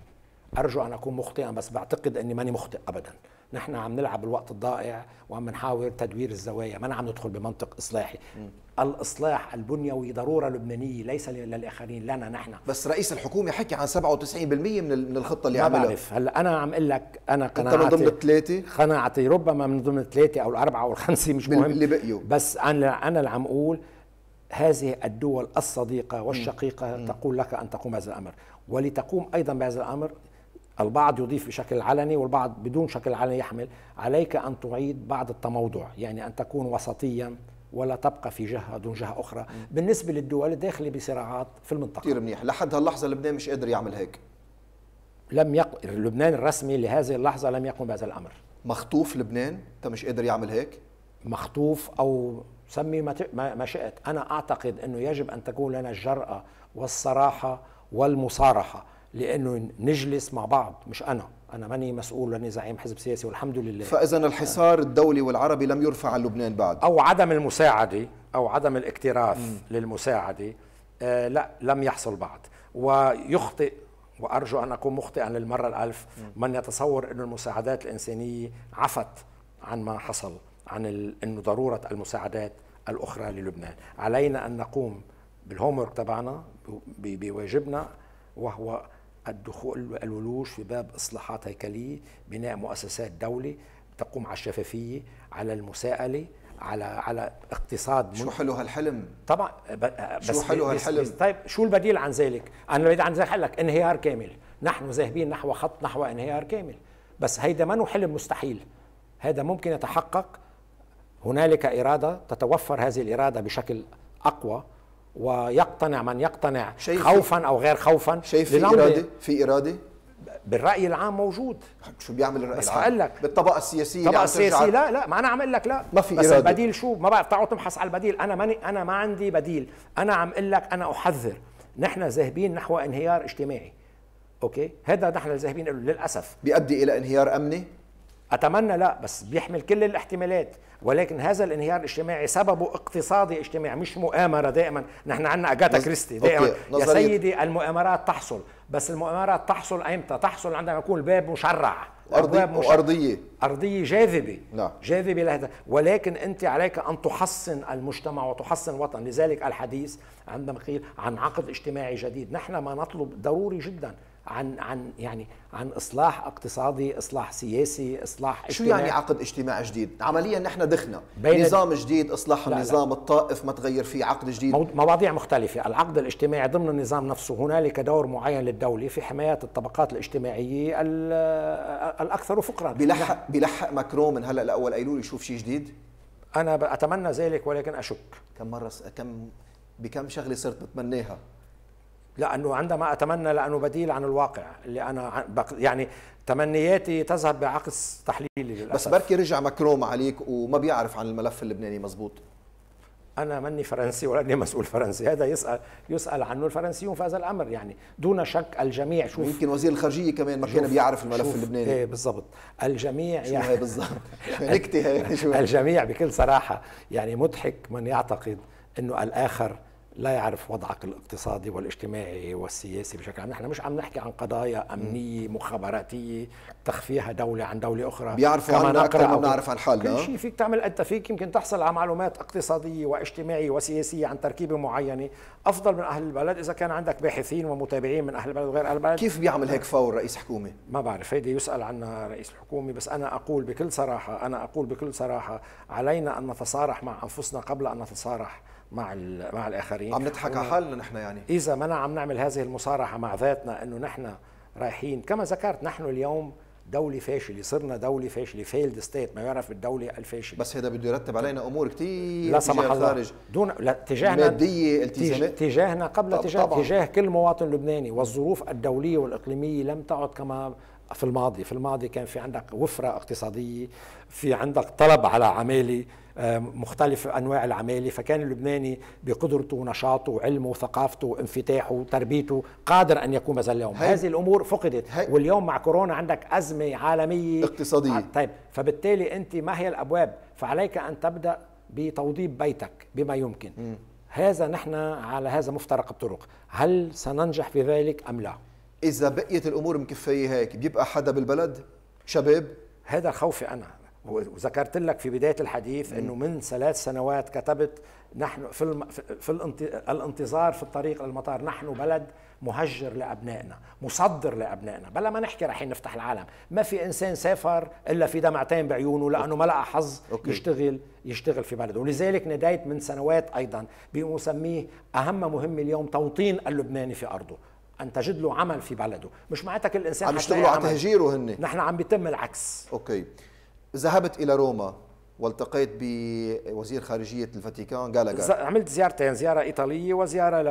Speaker 2: ارجو ان اكون مخطئا بس بعتقد اني ماني مخطئ ابدا نحن عم نلعب الوقت الضائع وعم نحاول تدوير الزوايا ما عم ندخل بمنطق اصلاحي م. الاصلاح البنيوي ضروره لبنانيه ليس للاخرين لنا نحن بس رئيس الحكومه حكي عن 97% من الخطه اللي عملها ما بعرف هلا انا عم اقول لك انا قناعتي انت من ضمن الثلاثه قناعتي ربما من ضمن الثلاثه او الاربعه او الخمسه مش مهم اللي بقيوا بس انا انا اللي عم اقول هذه الدول الصديقه والشقيقه م. تقول لك ان تقوم هذا الامر ولتقوم ايضا بهذا الامر البعض يضيف بشكل علني والبعض بدون شكل علني يحمل عليك أن تعيد بعض التموضع يعني أن تكون وسطيا ولا تبقى في جهه دون جهه اخرى بالنسبه للدول الداخله بصراعات في المنطقه كثير منيح
Speaker 1: لحد هاللحظه لبنان مش قادر يعمل هيك لم يق... لبنان الرسمي لهذه اللحظه لم يقم بهذا الامر مخطوف لبنان انت مش قادر يعمل هيك مخطوف او
Speaker 2: سمي ما, ت... ما شئت انا اعتقد انه يجب ان تكون لنا الجراه والصراحه والمصارحه لانه نجلس مع بعض مش انا انا ماني مسؤول لاني زعيم حزب سياسي والحمد لله فاذا
Speaker 1: الحصار الدولي والعربي لم يرفع عن لبنان بعد او عدم
Speaker 2: المساعده او عدم الاكتراث م. للمساعده آه لا لم يحصل بعد ويخطئ وارجو ان اكون مخطئا للمره الالف من يتصور انه المساعدات الانسانيه عفت عن ما حصل عن انه ضروره المساعدات الاخرى للبنان علينا ان نقوم بالهومورك تبعنا بواجبنا وهو الدخول الولوج في باب اصلاحات هيكليه بناء مؤسسات دوله تقوم على الشفافيه على المساءله على على اقتصاد شو حلو هالحلم طبعا بس شو حلو هالحلم طيب شو البديل عن ذلك انا بدي عن ذلك لك انهيار كامل نحن ذاهبين نحو خط نحو انهيار كامل بس هيدا ما حلم مستحيل هذا ممكن يتحقق هنالك اراده تتوفر هذه الاراده بشكل اقوى ويقتنع من يقتنع خوفا
Speaker 1: او غير خوفا شايف في اراده في اراده بالراي العام موجود شو بيعمل الراي بس العام بس لك بالطبقه السياسيه الطبقه السياسيه لا
Speaker 2: لا ما انا عم اقول لك لا ما في بس إرادة.
Speaker 1: البديل شو ما بعرف
Speaker 2: تعالوا تبحث على البديل انا ماني انا ما عندي بديل انا عم اقول لك انا احذر نحن ذاهبين نحو انهيار اجتماعي اوكي هذا نحن ذاهبين له للاسف
Speaker 1: بيؤدي الى انهيار
Speaker 2: امني اتمنى لا بس بيحمل كل الاحتمالات ولكن هذا الانهيار الاجتماعي سببه اقتصادي اجتماعي مش مؤامره دائما نحن عندنا اجاتا نز... كريستي دائما يا سيدي المؤامرات تحصل بس المؤامرات تحصل امتى تحصل عندما يكون الباب مشرع أرضي مش... أرضية أرضية جاذبة نعم جاذبة لهذا ولكن أنت عليك أن تحصن المجتمع وتحصن الوطن لذلك الحديث عندما قيل عن عقد اجتماعي جديد نحن ما نطلب ضروري جدا عن عن يعني عن اصلاح اقتصادي، اصلاح سياسي، اصلاح اجتماعي شو يعني عقد اجتماع جديد؟ عمليا نحن دخنا نظام جديد، اصلاح لا النظام لا. الطائف ما تغير فيه عقد جديد مواضيع مختلفة، العقد الاجتماعي ضمن النظام نفسه هنالك دور معين للدولة في حماية الطبقات الاجتماعية الأكثر
Speaker 1: فقرا بلحق بلحق ماكرون من هلا لأول أيلول يشوف شيء جديد؟ أنا أتمنى ذلك ولكن أشك كم مرة س... كم بكم شغلة صرت بتمناها
Speaker 2: لانه عندما اتمنى لانه بديل عن الواقع اللي انا يعني تمنياتي تذهب بعكس تحليلي للأسف. بس بركي
Speaker 1: رجع مكروم عليك وما بيعرف عن الملف اللبناني مزبوط
Speaker 2: انا مني فرنسي ولاني مسؤول فرنسي هذا يسال يسال عنه الفرنسيون في هذا الامر يعني دون شك الجميع شوف يمكن
Speaker 1: وزير الخارجيه كمان ما كان بيعرف الملف اللبناني ايه
Speaker 2: بالضبط الجميع شو يعني بالضبط
Speaker 1: [laughs] نكته الجميع
Speaker 2: بكل صراحه يعني مضحك من يعتقد انه الاخر لا يعرف وضعك الاقتصادي والاجتماعي والسياسي بشكل عام، نحن مش عم نحكي عن قضايا امنيه مخابراتيه تخفيها دوله عن دوله اخرى بيعرفوا عنا اكثر ما بنعرف عن حالنا كل شيء فيك تعمل انت فيك يمكن تحصل على معلومات اقتصاديه واجتماعيه وسياسيه عن تركيبه معينه افضل من اهل البلد اذا كان عندك باحثين ومتابعين من اهل البلد وغير اهل البلد كيف بيعمل هيك
Speaker 1: فور رئيس حكومه؟
Speaker 2: ما بعرف هيدي يسال عنها رئيس الحكومه بس انا اقول بكل صراحه انا اقول بكل صراحه علينا ان نتصارح مع انفسنا قبل ان نتصارح مع مع الاخرين عم نضحك على حالنا نحن يعني اذا ما عم نعمل هذه المصارحه مع ذاتنا انه نحن رايحين كما ذكرت نحن اليوم دولة فاشلة صرنا دولة فاشلة فيلد ستيت ما يعرف بالدولة الفاشلة بس هذا بده يرتب علينا أمور كثير لا سمح الله دون لا تجاهنا مادية التزامات تجاهنا قبل تجاه تجاه كل مواطن لبناني والظروف الدولية والإقليمية لم تعد كما في الماضي في الماضي كان في عندك وفرة اقتصادية في عندك طلب على عمالة آه، مختلف أنواع العمالة فكان اللبناني بقدرته ونشاطه وعلمه وثقافته وانفتاحه وتربيته قادر أن يكون مثل اليوم هاي. هذه الأمور فقدت هاي. واليوم مع كورونا عندك أزمة عالمية اقتصادية آه، طيب فبالتالي أنت ما هي الأبواب فعليك أن تبدأ بتوضيب بيتك بما يمكن م. هذا نحن على هذا مفترق الطرق هل سننجح في ذلك أم لا
Speaker 1: اذا بقيت الامور مكفيه هيك بيبقى حدا بالبلد شباب
Speaker 2: هذا خوفي انا
Speaker 1: وذكرت
Speaker 2: لك في بدايه الحديث انه من ثلاث سنوات كتبت نحن في الم... في الانتظار في الطريق للمطار نحن بلد مهجر لابنائنا مصدر لابنائنا بلا ما نحكي رايحين نفتح العالم ما في انسان سافر الا في دمعتين بعيونه لانه ما لقى حظ يشتغل يشتغل في بلده ولذلك نديت من سنوات ايضا بمسميه اهم مهمه اليوم توطين اللبناني في ارضه
Speaker 1: ان تجد له عمل في بلده
Speaker 2: مش معناتك الانسان عم يشتغلوا على تهجيره هن
Speaker 1: نحن عم بيتم العكس اوكي ذهبت الى روما والتقيت بوزير خارجيه الفاتيكان جالاجر
Speaker 2: عملت زيارتين زياره ايطاليه وزياره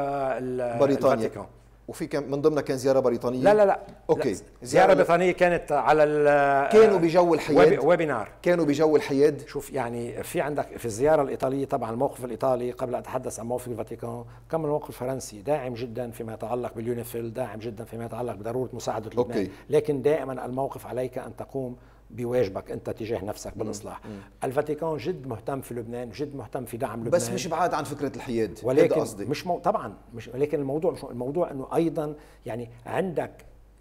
Speaker 2: للفاتيكان
Speaker 1: وفي كان من ضمنها كان زياره بريطانيه لا لا لا اوكي لا. زياره بريطانيه كانت على ال كانوا بجو الحياد ويبينار كانوا بجو الحياد شوف يعني في عندك في الزياره الايطاليه طبعا
Speaker 2: الموقف الايطالي قبل ان اتحدث عن موقف الفاتيكان كان الموقف الفرنسي داعم جدا فيما يتعلق باليونيفيل داعم جدا فيما يتعلق بضروره مساعده لبنان لكن دائما الموقف عليك ان تقوم بواجبك انت تجاه نفسك بالاصلاح الفاتيكان جد مهتم في لبنان جد مهتم في دعم لبنان بس مش بعاد
Speaker 1: عن فكره الحياد ولكن قصدي
Speaker 2: مش مو... طبعا مش ولكن الموضوع مش الموضوع انه ايضا يعني عندك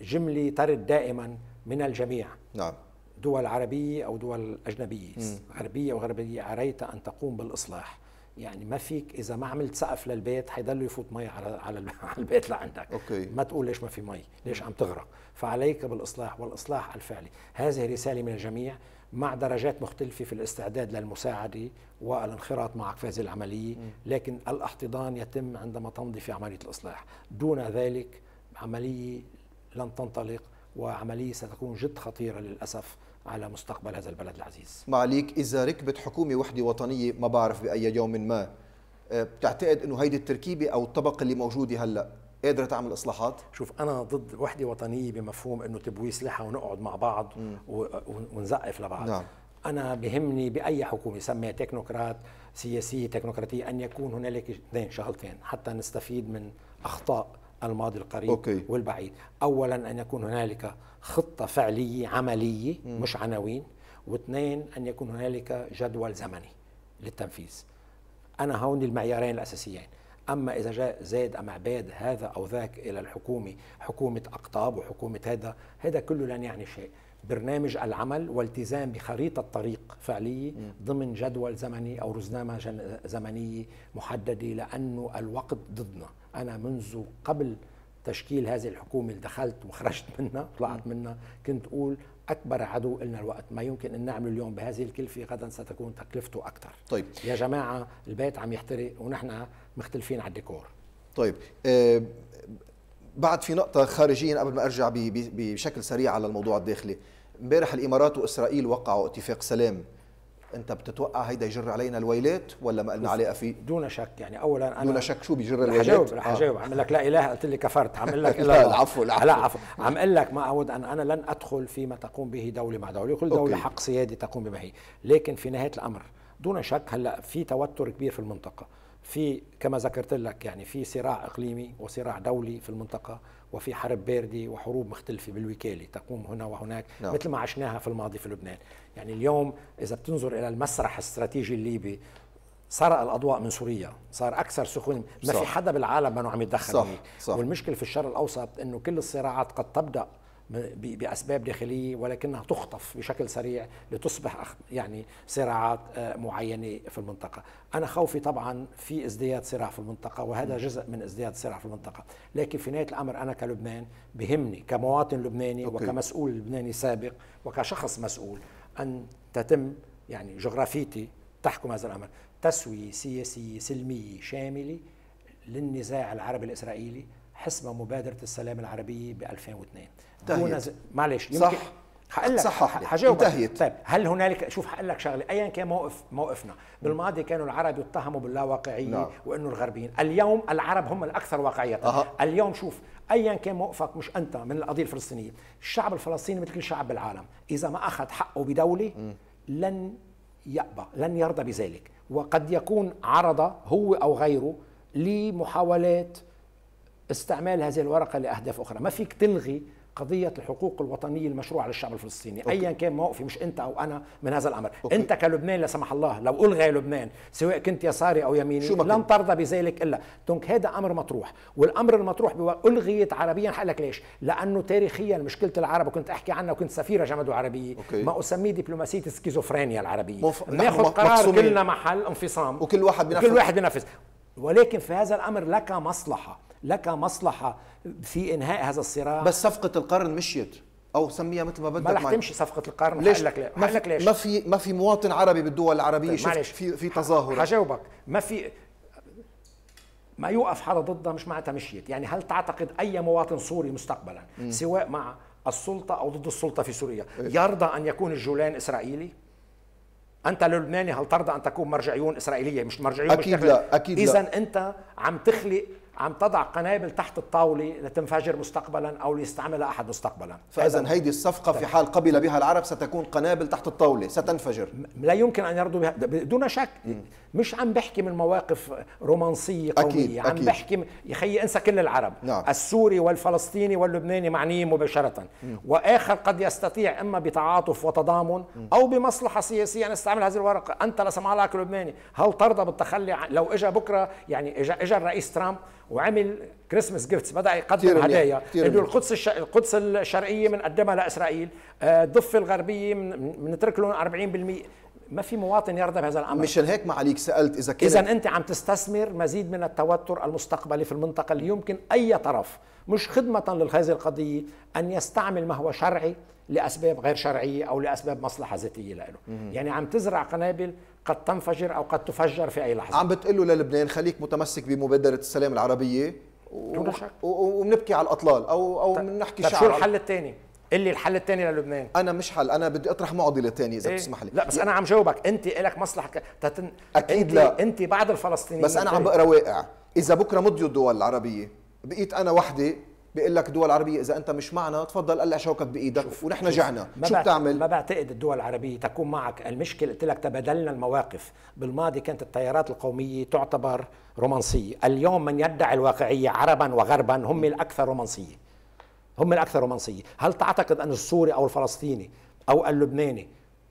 Speaker 2: جمله ترد دائما من الجميع نعم دول عربيه او دول اجنبيه مم. عربيه وغربيه عريت ان تقوم بالاصلاح يعني ما فيك اذا ما عملت سقف للبيت حيضل يفوت مي على [laughs] على البيت لعندك أوكي. ما تقول ليش ما في مي ليش عم تغرق فعليك بالاصلاح والاصلاح الفعلي هذه رساله من الجميع مع درجات مختلفة في الاستعداد للمساعدة والانخراط معك في هذه العملية لكن الاحتضان يتم عندما تمضي في عملية الإصلاح دون ذلك عملية لن تنطلق وعملية ستكون جد خطيرة للأسف على مستقبل هذا البلد العزيز
Speaker 1: معليك إذا ركبت حكومة وحدة وطنية ما بعرف بأي يوم ما أه، بتعتقد أنه هيدي التركيبة أو الطبقة اللي موجودة هلأ قادرة تعمل إصلاحات؟ شوف أنا ضد وحدة وطنية بمفهوم أنه تبويس لحى ونقعد مع بعض
Speaker 2: ونزقف لبعض نعم. أنا بهمني بأي حكومة سميها تكنوقراط سياسية تكنوقراطية أن يكون هنالك اثنين شغلتين حتى نستفيد من أخطاء الماضي القريب أوكي. والبعيد أولا أن يكون هنالك خطة فعلية عملية م. مش عناوين واثنين أن يكون هنالك جدول زمني للتنفيذ أنا هون المعيارين الأساسيين أما إذا جاء زيد أم عباد هذا أو ذاك إلى الحكومة حكومة أقطاب وحكومة هذا هذا كله لن يعني شيء برنامج العمل والتزام بخريطة طريق فعلية ضمن جدول زمني أو رزنامة زمنية محددة لأنه الوقت ضدنا أنا منذ قبل تشكيل هذه الحكومة اللي دخلت وخرجت [laughs] منها طلعت منها كنت أقول أكبر عدو لنا الوقت ما يمكن أن نعمله اليوم بهذه الكلفة غدا ستكون تكلفته أكثر طيب يا جماعة البيت عم يحترق ونحن مختلفين على الديكور
Speaker 1: طيب آه، بعد في نقطة خارجيا قبل ما أرجع بشكل سريع على الموضوع الداخلي امبارح الإمارات وإسرائيل وقعوا اتفاق سلام انت بتتوقع هيدا يجر علينا الويلات ولا ما لنا علاقه فيه؟ دون شك يعني اولا انا دون شك شو بيجر الويلات؟ رح اجاوب رح آه. اجاوب
Speaker 2: آه. عم لك لا اله قلت لي كفرت عم لك [laughs] لا العفو العفو لا عفو عم اقول لك ما أود ان انا لن ادخل فيما تقوم به دوله مع دوله، كل دوله أوكي. حق سيادي تقوم بما هي، لكن في نهايه الامر دون شك هلا في توتر كبير في المنطقه في كما ذكرت لك يعني في صراع اقليمي وصراع دولي في المنطقه وفي حرب بارده وحروب مختلفه بالوكاله تقوم هنا وهناك نعم. مثل ما عشناها في الماضي في لبنان يعني اليوم اذا بتنظر الى المسرح الاستراتيجي الليبي سرق الاضواء من سوريا صار اكثر سخونه ما صح. في حدا بالعالم ما عم يتدخل صح. صح. والمشكله في الشرق الاوسط انه كل الصراعات قد تبدا باسباب داخليه ولكنها تخطف بشكل سريع لتصبح يعني صراعات آه، معينه في المنطقه، انا خوفي طبعا في ازدياد صراع في المنطقه وهذا جزء من ازدياد الصراع في المنطقه، لكن في نهايه الامر انا كلبنان بهمني كمواطن لبناني أوكي. وكمسؤول لبناني سابق وكشخص مسؤول ان تتم يعني جغرافيتي تحكم هذا الامر، تسويه سياسيه سلميه شامله للنزاع العربي الاسرائيلي حسب مبادره السلام العربيه ب 2002 دون ز... معلش صح هقول لك هجاوبك انتهيت طيب هل هنالك شوف هقول لك شغله ايا كان موقف موقفنا بالماضي كانوا العرب يتهموا باللاواقعيه نعم. وانه الغربيين اليوم العرب هم الاكثر واقعيه أه. اليوم شوف ايا كان موقفك مش انت من القضيه الفلسطينيه الشعب الفلسطيني مثل كل شعب بالعالم اذا ما اخذ حقه بدوله م. لن يأبى لن يرضى بذلك وقد يكون عرض هو او غيره لمحاولات استعمال هذه الورقه لاهداف اخرى ما فيك تلغي قضيه الحقوق الوطنيه المشروعه للشعب الفلسطيني أوكي. ايا كان موقفي مش انت او انا من هذا الامر أوكي. انت كلبنان لا سمح الله لو الغي لبنان سواء كنت يساري او يميني شو لن ترضى بذلك الا دونك هذا امر مطروح والامر المطروح الغيت عربيا حقلك ليش لانه تاريخيا مشكله العرب وكنت احكي عنها وكنت سفيره جمد عربيه أوكي. ما اسميه دبلوماسيه السكيزوفرينيا العربيه مف... ناخذ قرار مقصومين. كلنا محل انفصام وكل واحد بنفذ كل واحد بنفذ ولكن في هذا الامر لك مصلحه لك مصلحة
Speaker 1: في إنهاء هذا الصراع بس صفقة القرن مشيت او سميها مثل ما بدك ما رح تمشي صفقه القرن ليش لك ليش ما لك ليش ما في ما في مواطن عربي بالدول العربيه طيب شفت في في تظاهر حجاوبك
Speaker 2: ما في ما يوقف حدا ضدها مش معناتها مشيت يعني هل تعتقد اي مواطن سوري مستقبلا م. سواء مع السلطه او ضد السلطه في سوريا إيه؟ يرضى ان يكون الجولان اسرائيلي انت لبناني هل ترضى ان تكون مرجعيون اسرائيليه مش مرجعيون اكيد مش لا اكيد اذا انت عم تخلق عم تضع قنابل تحت الطاوله لتنفجر مستقبلا او ليستعملها احد مستقبلا فاذا هيدي
Speaker 1: الصفقه في حال قبل بها العرب ستكون قنابل تحت الطاوله ستنفجر لا يمكن ان يرضوا بها دون شك مش عم بحكي
Speaker 2: من مواقف رومانسيه قوميه أكيد. عم أكيد. بحكي يا خيي انسى كل العرب نعم. السوري والفلسطيني واللبناني معنيين مباشره م. واخر قد يستطيع اما بتعاطف وتضامن م. او بمصلحه سياسيه ان يستعمل هذه الورقه انت لسمع الله لبناني هل ترضى بالتخلي لو اجى بكره يعني اجى, اجى الرئيس ترامب وعمل كريسمس جيفتس بدا يقدم هدايا انه القدس الش... القدس الشرقيه بنقدمها لاسرائيل آه، الضفه الغربيه بنترك لهم 40% ما في مواطن يرضى بهذا الامر مشان هيك
Speaker 1: ما عليك سالت اذا كان اذا
Speaker 2: انت عم تستثمر مزيد من التوتر المستقبلي في المنطقه اللي يمكن اي طرف مش خدمه لهذه القضيه ان يستعمل ما هو شرعي لاسباب غير شرعيه او لاسباب مصلحه ذاتيه له يعني عم تزرع قنابل قد تنفجر او قد تفجر في اي لحظه
Speaker 1: عم بتقول له للبنان خليك متمسك بمبادره السلام العربيه و... وبنبكي على الاطلال او او طيب، بنحكي طيب، شعر شو الحل الثاني؟ قل لي الحل الثاني للبنان انا مش حل انا بدي اطرح معضله ثانيه اذا إيه؟ بتسمح لي لا بس انا عم جاوبك انت لك مصلحه تتن... اكيد انت لا انت بعد
Speaker 2: الفلسطينيين بس انا عم بقرا واقع
Speaker 1: اذا بكره مضيوا الدول العربيه بقيت انا وحدي بيقول لك الدول العربية إذا أنت مش معنا تفضل قلع شوكك بإيدك شوف ونحن شوف جعنا ما شو بتعمل؟ ما بعتقد
Speaker 2: الدول العربية تكون معك المشكلة قلت لك تبادلنا المواقف بالماضي كانت التيارات القومية تعتبر رومانسية اليوم من يدعي الواقعية عربا وغربا هم الأكثر رومانسية هم الأكثر رومانسية هل تعتقد أن السوري أو الفلسطيني أو اللبناني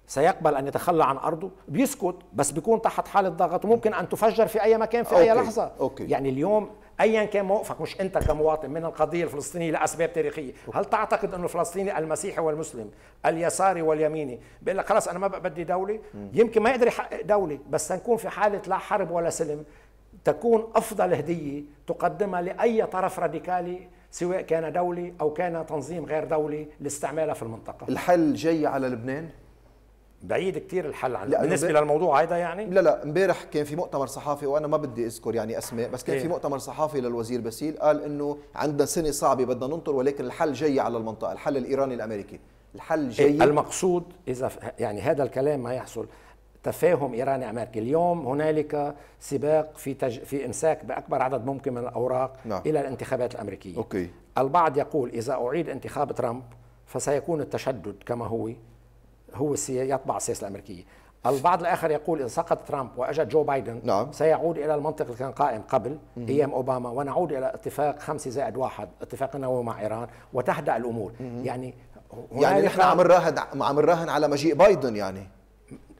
Speaker 2: سيقبل ان يتخلى عن ارضه بيسكت بس بيكون تحت حاله ضغط وممكن ان تفجر في اي مكان في أوكي. اي لحظه أوكي. يعني اليوم ايا كان موقفك مش انت كمواطن من القضيه الفلسطينيه لاسباب تاريخيه هل تعتقد انه الفلسطيني المسيحي والمسلم اليساري واليميني بيقول لك خلاص انا ما بقى بدي دوله يمكن ما يقدر يحقق دوله بس سنكون في حاله لا حرب ولا سلم تكون افضل هديه تقدمها لاي طرف راديكالي سواء كان دولي او كان تنظيم غير دولي لاستعمالها في المنطقه
Speaker 1: الحل جاي على لبنان
Speaker 2: بعيد كتير الحل عن بالنسبه
Speaker 1: للموضوع هذا يعني لا لا امبارح كان في مؤتمر صحافي وانا ما بدي اذكر يعني اسماء بس كان إيه؟ في مؤتمر صحافي للوزير باسيل قال انه عندنا سنه صعبه بدنا ننطر ولكن الحل جاي على المنطقه الحل الايراني الامريكي الحل إيه، جاي إيه المقصود
Speaker 2: اذا يعني هذا الكلام ما يحصل تفاهم ايراني امريكي اليوم هنالك سباق في تج... في امساك باكبر عدد ممكن من الاوراق نعم. الى الانتخابات الامريكيه أوكي. البعض يقول اذا اعيد انتخاب ترامب فسيكون التشدد كما هو هو يطبع السياسه الامريكيه البعض الاخر يقول ان سقط ترامب واجى جو بايدن نعم. سيعود الى المنطق اللي كان قائم قبل مم. ايام اوباما ونعود الى اتفاق خمسة زائد واحد اتفاق نووي مع ايران وتهدا الامور مم. يعني
Speaker 1: يعني نحن عم نراهن
Speaker 2: عم نراهن على مجيء بايدن يعني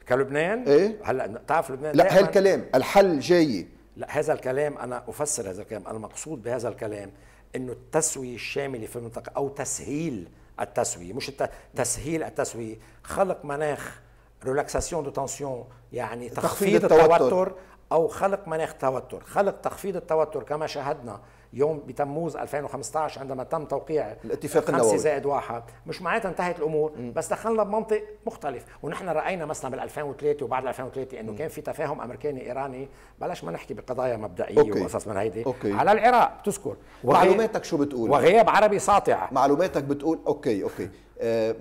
Speaker 2: كلبنان ايه هلا بتعرف لبنان لا هالكلام
Speaker 1: الحل جاي
Speaker 2: لا هذا الكلام انا افسر هذا الكلام المقصود بهذا الكلام انه التسويه الشامله في المنطقه او تسهيل التسويه مش تسهيل التسويه خلق مناخ ريلاكساسيون دو تنسيون يعني تخفيض التوتر, التوتر او خلق مناخ توتر خلق تخفيض التوتر كما شاهدنا يوم بتموز 2015 عندما تم توقيع الاتفاق النووي 5 زائد واحد مش معناتها انتهت الامور م. بس دخلنا بمنطق مختلف ونحن راينا مثلا بال 2003 وبعد 2003 انه م. كان في تفاهم امريكاني ايراني بلاش
Speaker 1: ما نحكي بقضايا مبدئيه أوكي. وقصص من هيدي أوكي. على العراق تذكر معلوماتك شو بتقول وغياب عربي ساطع معلوماتك بتقول اوكي اوكي آه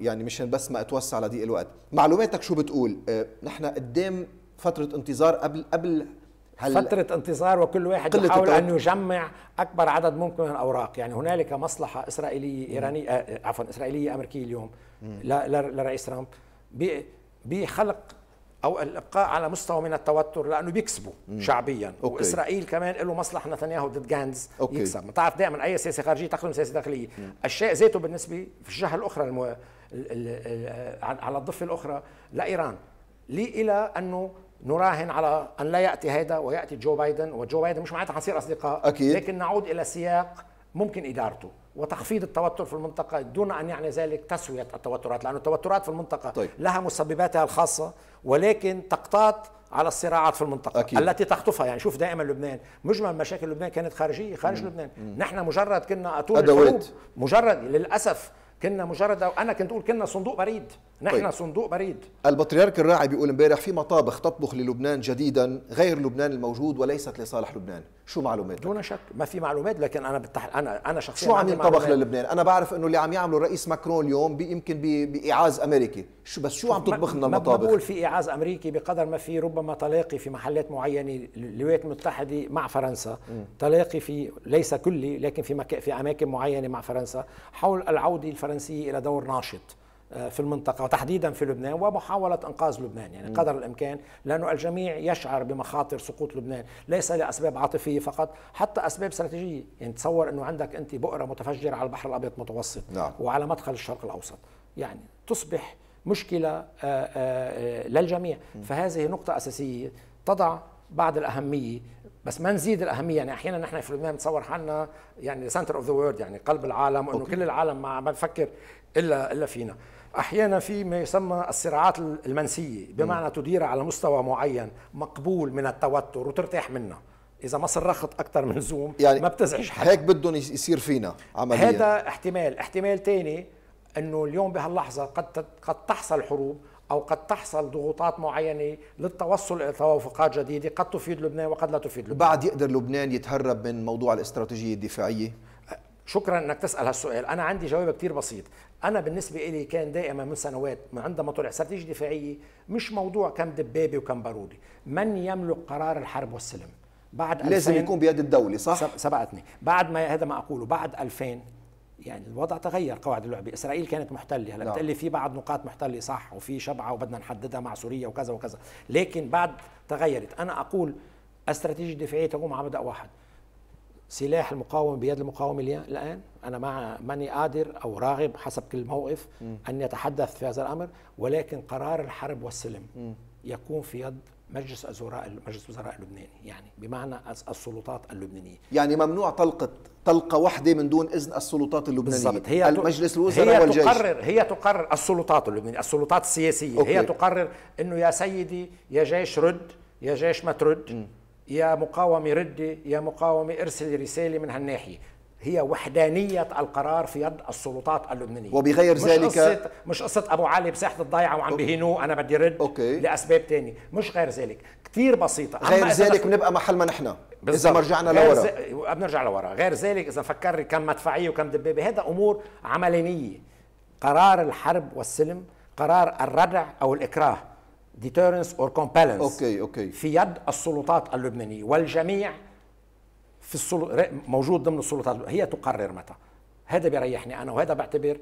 Speaker 1: يعني مشان بس ما اتوسع لضيق الوقت معلوماتك شو بتقول آه نحن قدام فتره انتظار قبل قبل فترة انتظار وكل واحد يحاول أن يجمع أكبر عدد ممكن من الأوراق
Speaker 2: يعني هنالك مصلحة إسرائيلية إيرانية آه، آه، عفوا إسرائيلية أمريكية اليوم لرئيس ترامب بخلق او الابقاء على مستوى من التوتر لانه بيكسبوا مم. شعبيا أوكي. واسرائيل كمان له مصلحة نتنياهو ضد جانز أوكي. يكسب بتعرف دائما اي سياسه خارجيه تخدم سياسه داخليه مم. الشيء ذاته بالنسبه في الجهه الاخرى المو... ال... ال... ال... على الضفه الاخرى لايران لي الى انه نراهن على ان لا ياتي هيدا وياتي جو بايدن وجو بايدن مش معناتها حنصير اصدقاء اكيد لكن نعود الى سياق ممكن ادارته وتخفيض التوتر في المنطقه دون ان يعني ذلك تسويه التوترات لأن التوترات في المنطقه طيب. لها مسبباتها الخاصه ولكن تقطات على الصراعات في المنطقه أكيد. التي تخطفها يعني شوف دائما لبنان مجمل مشاكل لبنان كانت خارجيه خارج مم. لبنان مم. نحن مجرد كنا
Speaker 1: اتون مجرد للاسف كنا مجرد أو انا كنت اقول كنا صندوق بريد نحن طيب. صندوق بريد البطريرك الراعي بيقول امبارح في مطابخ تطبخ للبنان جديدا غير لبنان الموجود وليست لصالح لبنان شو معلومات دون شك
Speaker 2: ما في معلومات لكن انا بتح... انا انا
Speaker 1: شخصيا شو عم ينطبخ للبنان انا بعرف انه اللي عم يعمله الرئيس ماكرون اليوم يمكن بايعاز امريكي شو بس شو عم تطبخ لنا المطابخ ما بقول
Speaker 2: في ايعاز امريكي بقدر ما في ربما تلاقي في محلات معينه الولايات المتحده مع فرنسا م. تلاقي في ليس كلي لكن في مك... في اماكن معينه مع فرنسا حول العوده الفرنسيه الى دور ناشط في المنطقة وتحديدا في لبنان ومحاولة إنقاذ لبنان يعني قدر الإمكان لأنه الجميع يشعر بمخاطر سقوط لبنان ليس لأسباب عاطفية فقط حتى أسباب استراتيجية يعني تصور أنه عندك أنت بؤرة متفجرة على البحر الأبيض المتوسط نعم. وعلى مدخل الشرق الأوسط يعني تصبح مشكلة آه، آه، للجميع فهذه نقطة أساسية تضع بعض الأهمية بس ما نزيد الاهميه يعني احيانا نحن في لبنان بنتصور حالنا يعني سنتر اوف ذا وورد يعني قلب العالم وانه كل العالم ما ما بفكر الا الا فينا احيانا في ما يسمى الصراعات المنسيه بمعنى تدير على مستوى معين مقبول من التوتر وترتاح منه اذا ما صرخت اكثر من زوم
Speaker 1: يعني ما بتزعج حدا هيك بدهم يصير فينا عمليا هذا
Speaker 2: احتمال احتمال ثاني انه اليوم بهاللحظه قد قد تحصل حروب او قد تحصل ضغوطات معينه للتوصل الى توافقات جديده قد تفيد لبنان وقد لا تفيد لبنان بعد
Speaker 1: يقدر لبنان يتهرب من موضوع الاستراتيجيه الدفاعيه
Speaker 2: شكرا انك تسال هالسؤال انا عندي جواب كتير بسيط انا بالنسبه لي كان دائما من سنوات من عندما طلع استراتيجيه دفاعيه مش موضوع كم دبابه وكم باروده من يملك قرار الحرب والسلم بعد لازم يكون
Speaker 1: بيد الدوله صح سبعة اثنين
Speaker 2: بعد ما هذا ما اقوله بعد 2000 يعني الوضع تغير قواعد اللعبة إسرائيل كانت محتلة هلا نعم. بتقول لي في بعض نقاط محتلة صح وفي شبعة وبدنا نحددها مع سوريا وكذا وكذا لكن بعد تغيرت أنا أقول استراتيجية دفاعية تقوم على مبدا واحد سلاح المقاومه بيد المقاومه الان انا مع ماني قادر او راغب حسب كل موقف م. ان يتحدث في هذا الامر ولكن قرار الحرب والسلم م. يكون في يد مجلس الوزراء مجلس الوزراء اللبناني يعني بمعنى السلطات اللبنانيه
Speaker 1: يعني ممنوع طلقه طلقه واحده من دون اذن السلطات اللبنانيه بالضبط هي المجلس الوزراء هي والجيش تقرر
Speaker 2: هي تقرر السلطات اللبنانيه السلطات السياسيه أوكي. هي تقرر انه يا سيدي يا جيش رد يا جيش ما ترد م. يا مقاومة ردي يا مقاومة ارسل رسالة من هالناحية هي وحدانية القرار في يد السلطات اللبنانية وبغير مش ذلك قصة مش قصة أبو علي بساحة الضيعة وعم بهينوه أنا بدي رد أوكي. لأسباب تانية مش غير ذلك كثير بسيطة غير ذلك بنبقى محل
Speaker 1: ما نحن إذا ما رجعنا لورا ز...
Speaker 2: أه، بنرجع لورا غير ذلك إذا فكر كم مدفعية وكم دبابة هذا أمور عملانية قرار الحرب والسلم قرار الردع أو الإكراه ديتيرنس اور كومبالانس أوكي أوكي في يد السلطات اللبنانية والجميع في السل... موجود ضمن السلطات هي تقرر متى هذا بيريحني أنا وهذا بعتبر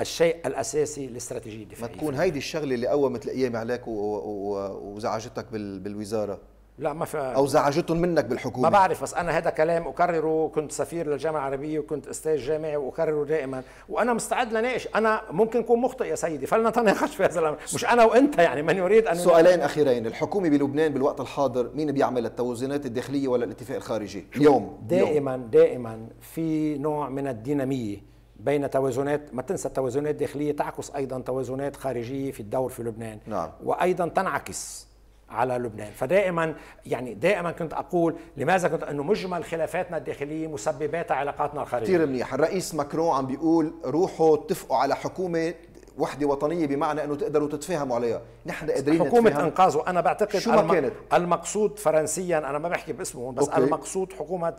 Speaker 2: الشيء الاساسي للاستراتيجيه الدفاعيه ما
Speaker 1: تكون هيدي الشغله اللي قومت الايام عليك وزعجتك بالوزاره لا ما في او زعجتهم منك بالحكومه ما
Speaker 2: بعرف بس انا هذا كلام اكرره كنت سفير للجامعه العربيه وكنت استاذ جامعي واكرره دائما وانا مستعد لناقش انا ممكن اكون مخطئ يا سيدي فلنتناقش
Speaker 1: [laughs] في هذا الامر مش انا وانت يعني من يريد ان سؤالين اخيرين الحكومه بلبنان بالوقت الحاضر مين بيعمل التوازنات الداخليه ولا الاتفاق الخارجي اليوم دائما
Speaker 2: يوم. دائما في نوع من الديناميه بين توازنات ما تنسى التوازنات الداخليه تعكس ايضا توازنات خارجيه في الدور في لبنان نعم. وايضا تنعكس على لبنان فدائما يعني دائما كنت اقول لماذا كنت انه مجمل خلافاتنا الداخليه مسببات علاقاتنا الخارجيه كثير
Speaker 1: منيح الرئيس ماكرون عم بيقول روحوا اتفقوا على حكومه وحدة وطنية بمعنى أنه تقدروا تتفاهموا عليها نحن قادرين حكومة نتفهم.
Speaker 2: إنقاذ وأنا بعتقد شو ما الم... كانت؟ المقصود فرنسيا أنا ما بحكي باسمه بس أوكي. المقصود حكومة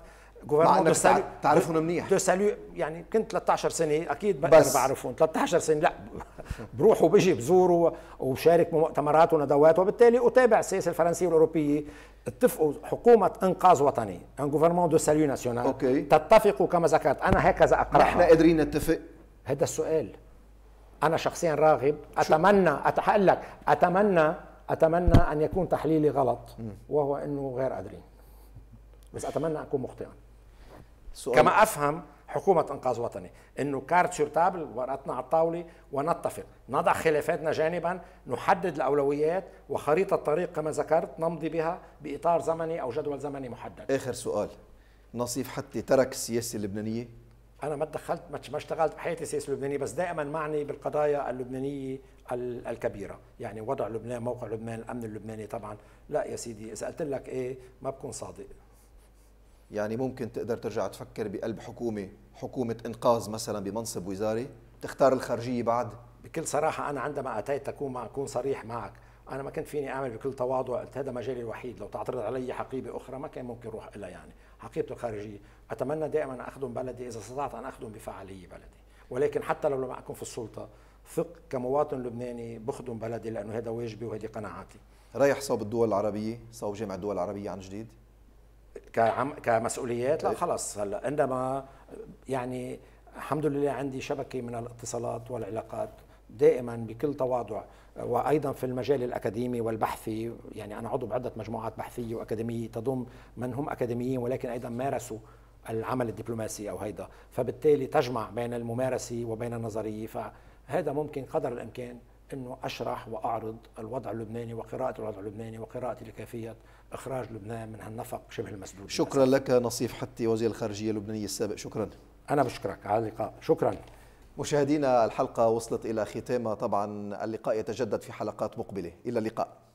Speaker 2: مع سالي... تعرفهم منيح دو سالو يعني كنت 13 سنه اكيد بس بس بعرفهم 13 سنه لا [laughs] بروح وبجي بزور وبشارك بمؤتمرات وندوات وبالتالي اتابع السياسه الفرنسيه والاوروبيه اتفقوا حكومه انقاذ وطني ان جوفرمون دو سالو ناسيونال أوكي. تتفقوا كما ذكرت انا هكذا اقرا نحن قادرين نتفق هذا السؤال انا شخصيا راغب اتمنى اتحقق لك اتمنى اتمنى ان يكون تحليلي غلط وهو انه غير قادرين بس اتمنى اكون مخطئا سؤال. كما افهم حكومة إنقاذ وطني إنه كارت شورتابل تابل ورقتنا على الطاولة ونتفق نضع خلافاتنا جانبا نحدد الأولويات وخريطة الطريق كما ذكرت نمضي بها بإطار زمني أو جدول زمني محدد
Speaker 1: آخر سؤال نصيف حتى ترك السياسة اللبنانية
Speaker 2: أنا ما تدخلت ما اشتغلت بحياتي السياسة اللبنانية بس دائما معني بالقضايا اللبنانية
Speaker 1: الكبيرة
Speaker 2: يعني وضع لبنان موقع لبنان الأمن اللبناني طبعا لا يا سيدي إذا قلت لك إيه ما بكون صادق
Speaker 1: يعني ممكن تقدر ترجع تفكر بقلب حكومه حكومه انقاذ مثلا بمنصب وزاري تختار الخارجيه بعد بكل صراحه انا عندما
Speaker 2: اتيت اكون اكون صريح معك انا ما كنت فيني اعمل بكل تواضع قلت هذا مجالي الوحيد لو تعترض علي حقيبه اخرى ما كان ممكن اروح لها يعني حقيبته الخارجيه اتمنى دائما اخدم بلدي اذا استطعت ان اخدم بفعاليه بلدي ولكن حتى لو لم اكن في السلطه ثق كمواطن لبناني بخدم بلدي لانه هذا واجبي وهذه قناعاتي
Speaker 1: رايح صوب الدول العربيه صوب جامع الدول العربيه
Speaker 2: عن جديد كعم كمسؤوليات لا طيب. خلص هلا عندما يعني الحمد لله عندي شبكه من الاتصالات والعلاقات دائما بكل تواضع وايضا في المجال الاكاديمي والبحثي يعني انا عضو بعده مجموعات بحثيه واكاديميه تضم من هم اكاديميين ولكن ايضا مارسوا العمل الدبلوماسي او هيدا فبالتالي تجمع بين الممارسه وبين النظريه فهذا ممكن قدر الامكان انه اشرح واعرض الوضع اللبناني وقراءه الوضع اللبناني وقراءتي لكيفيه اخراج لبنان من هالنفق شبه المسدود شكرا
Speaker 1: لك نصيف حتي وزير الخارجيه اللبناني السابق شكرا انا بشكرك على اللقاء شكرا مشاهدينا الحلقه وصلت الى ختامها طبعا اللقاء يتجدد في حلقات مقبله الى اللقاء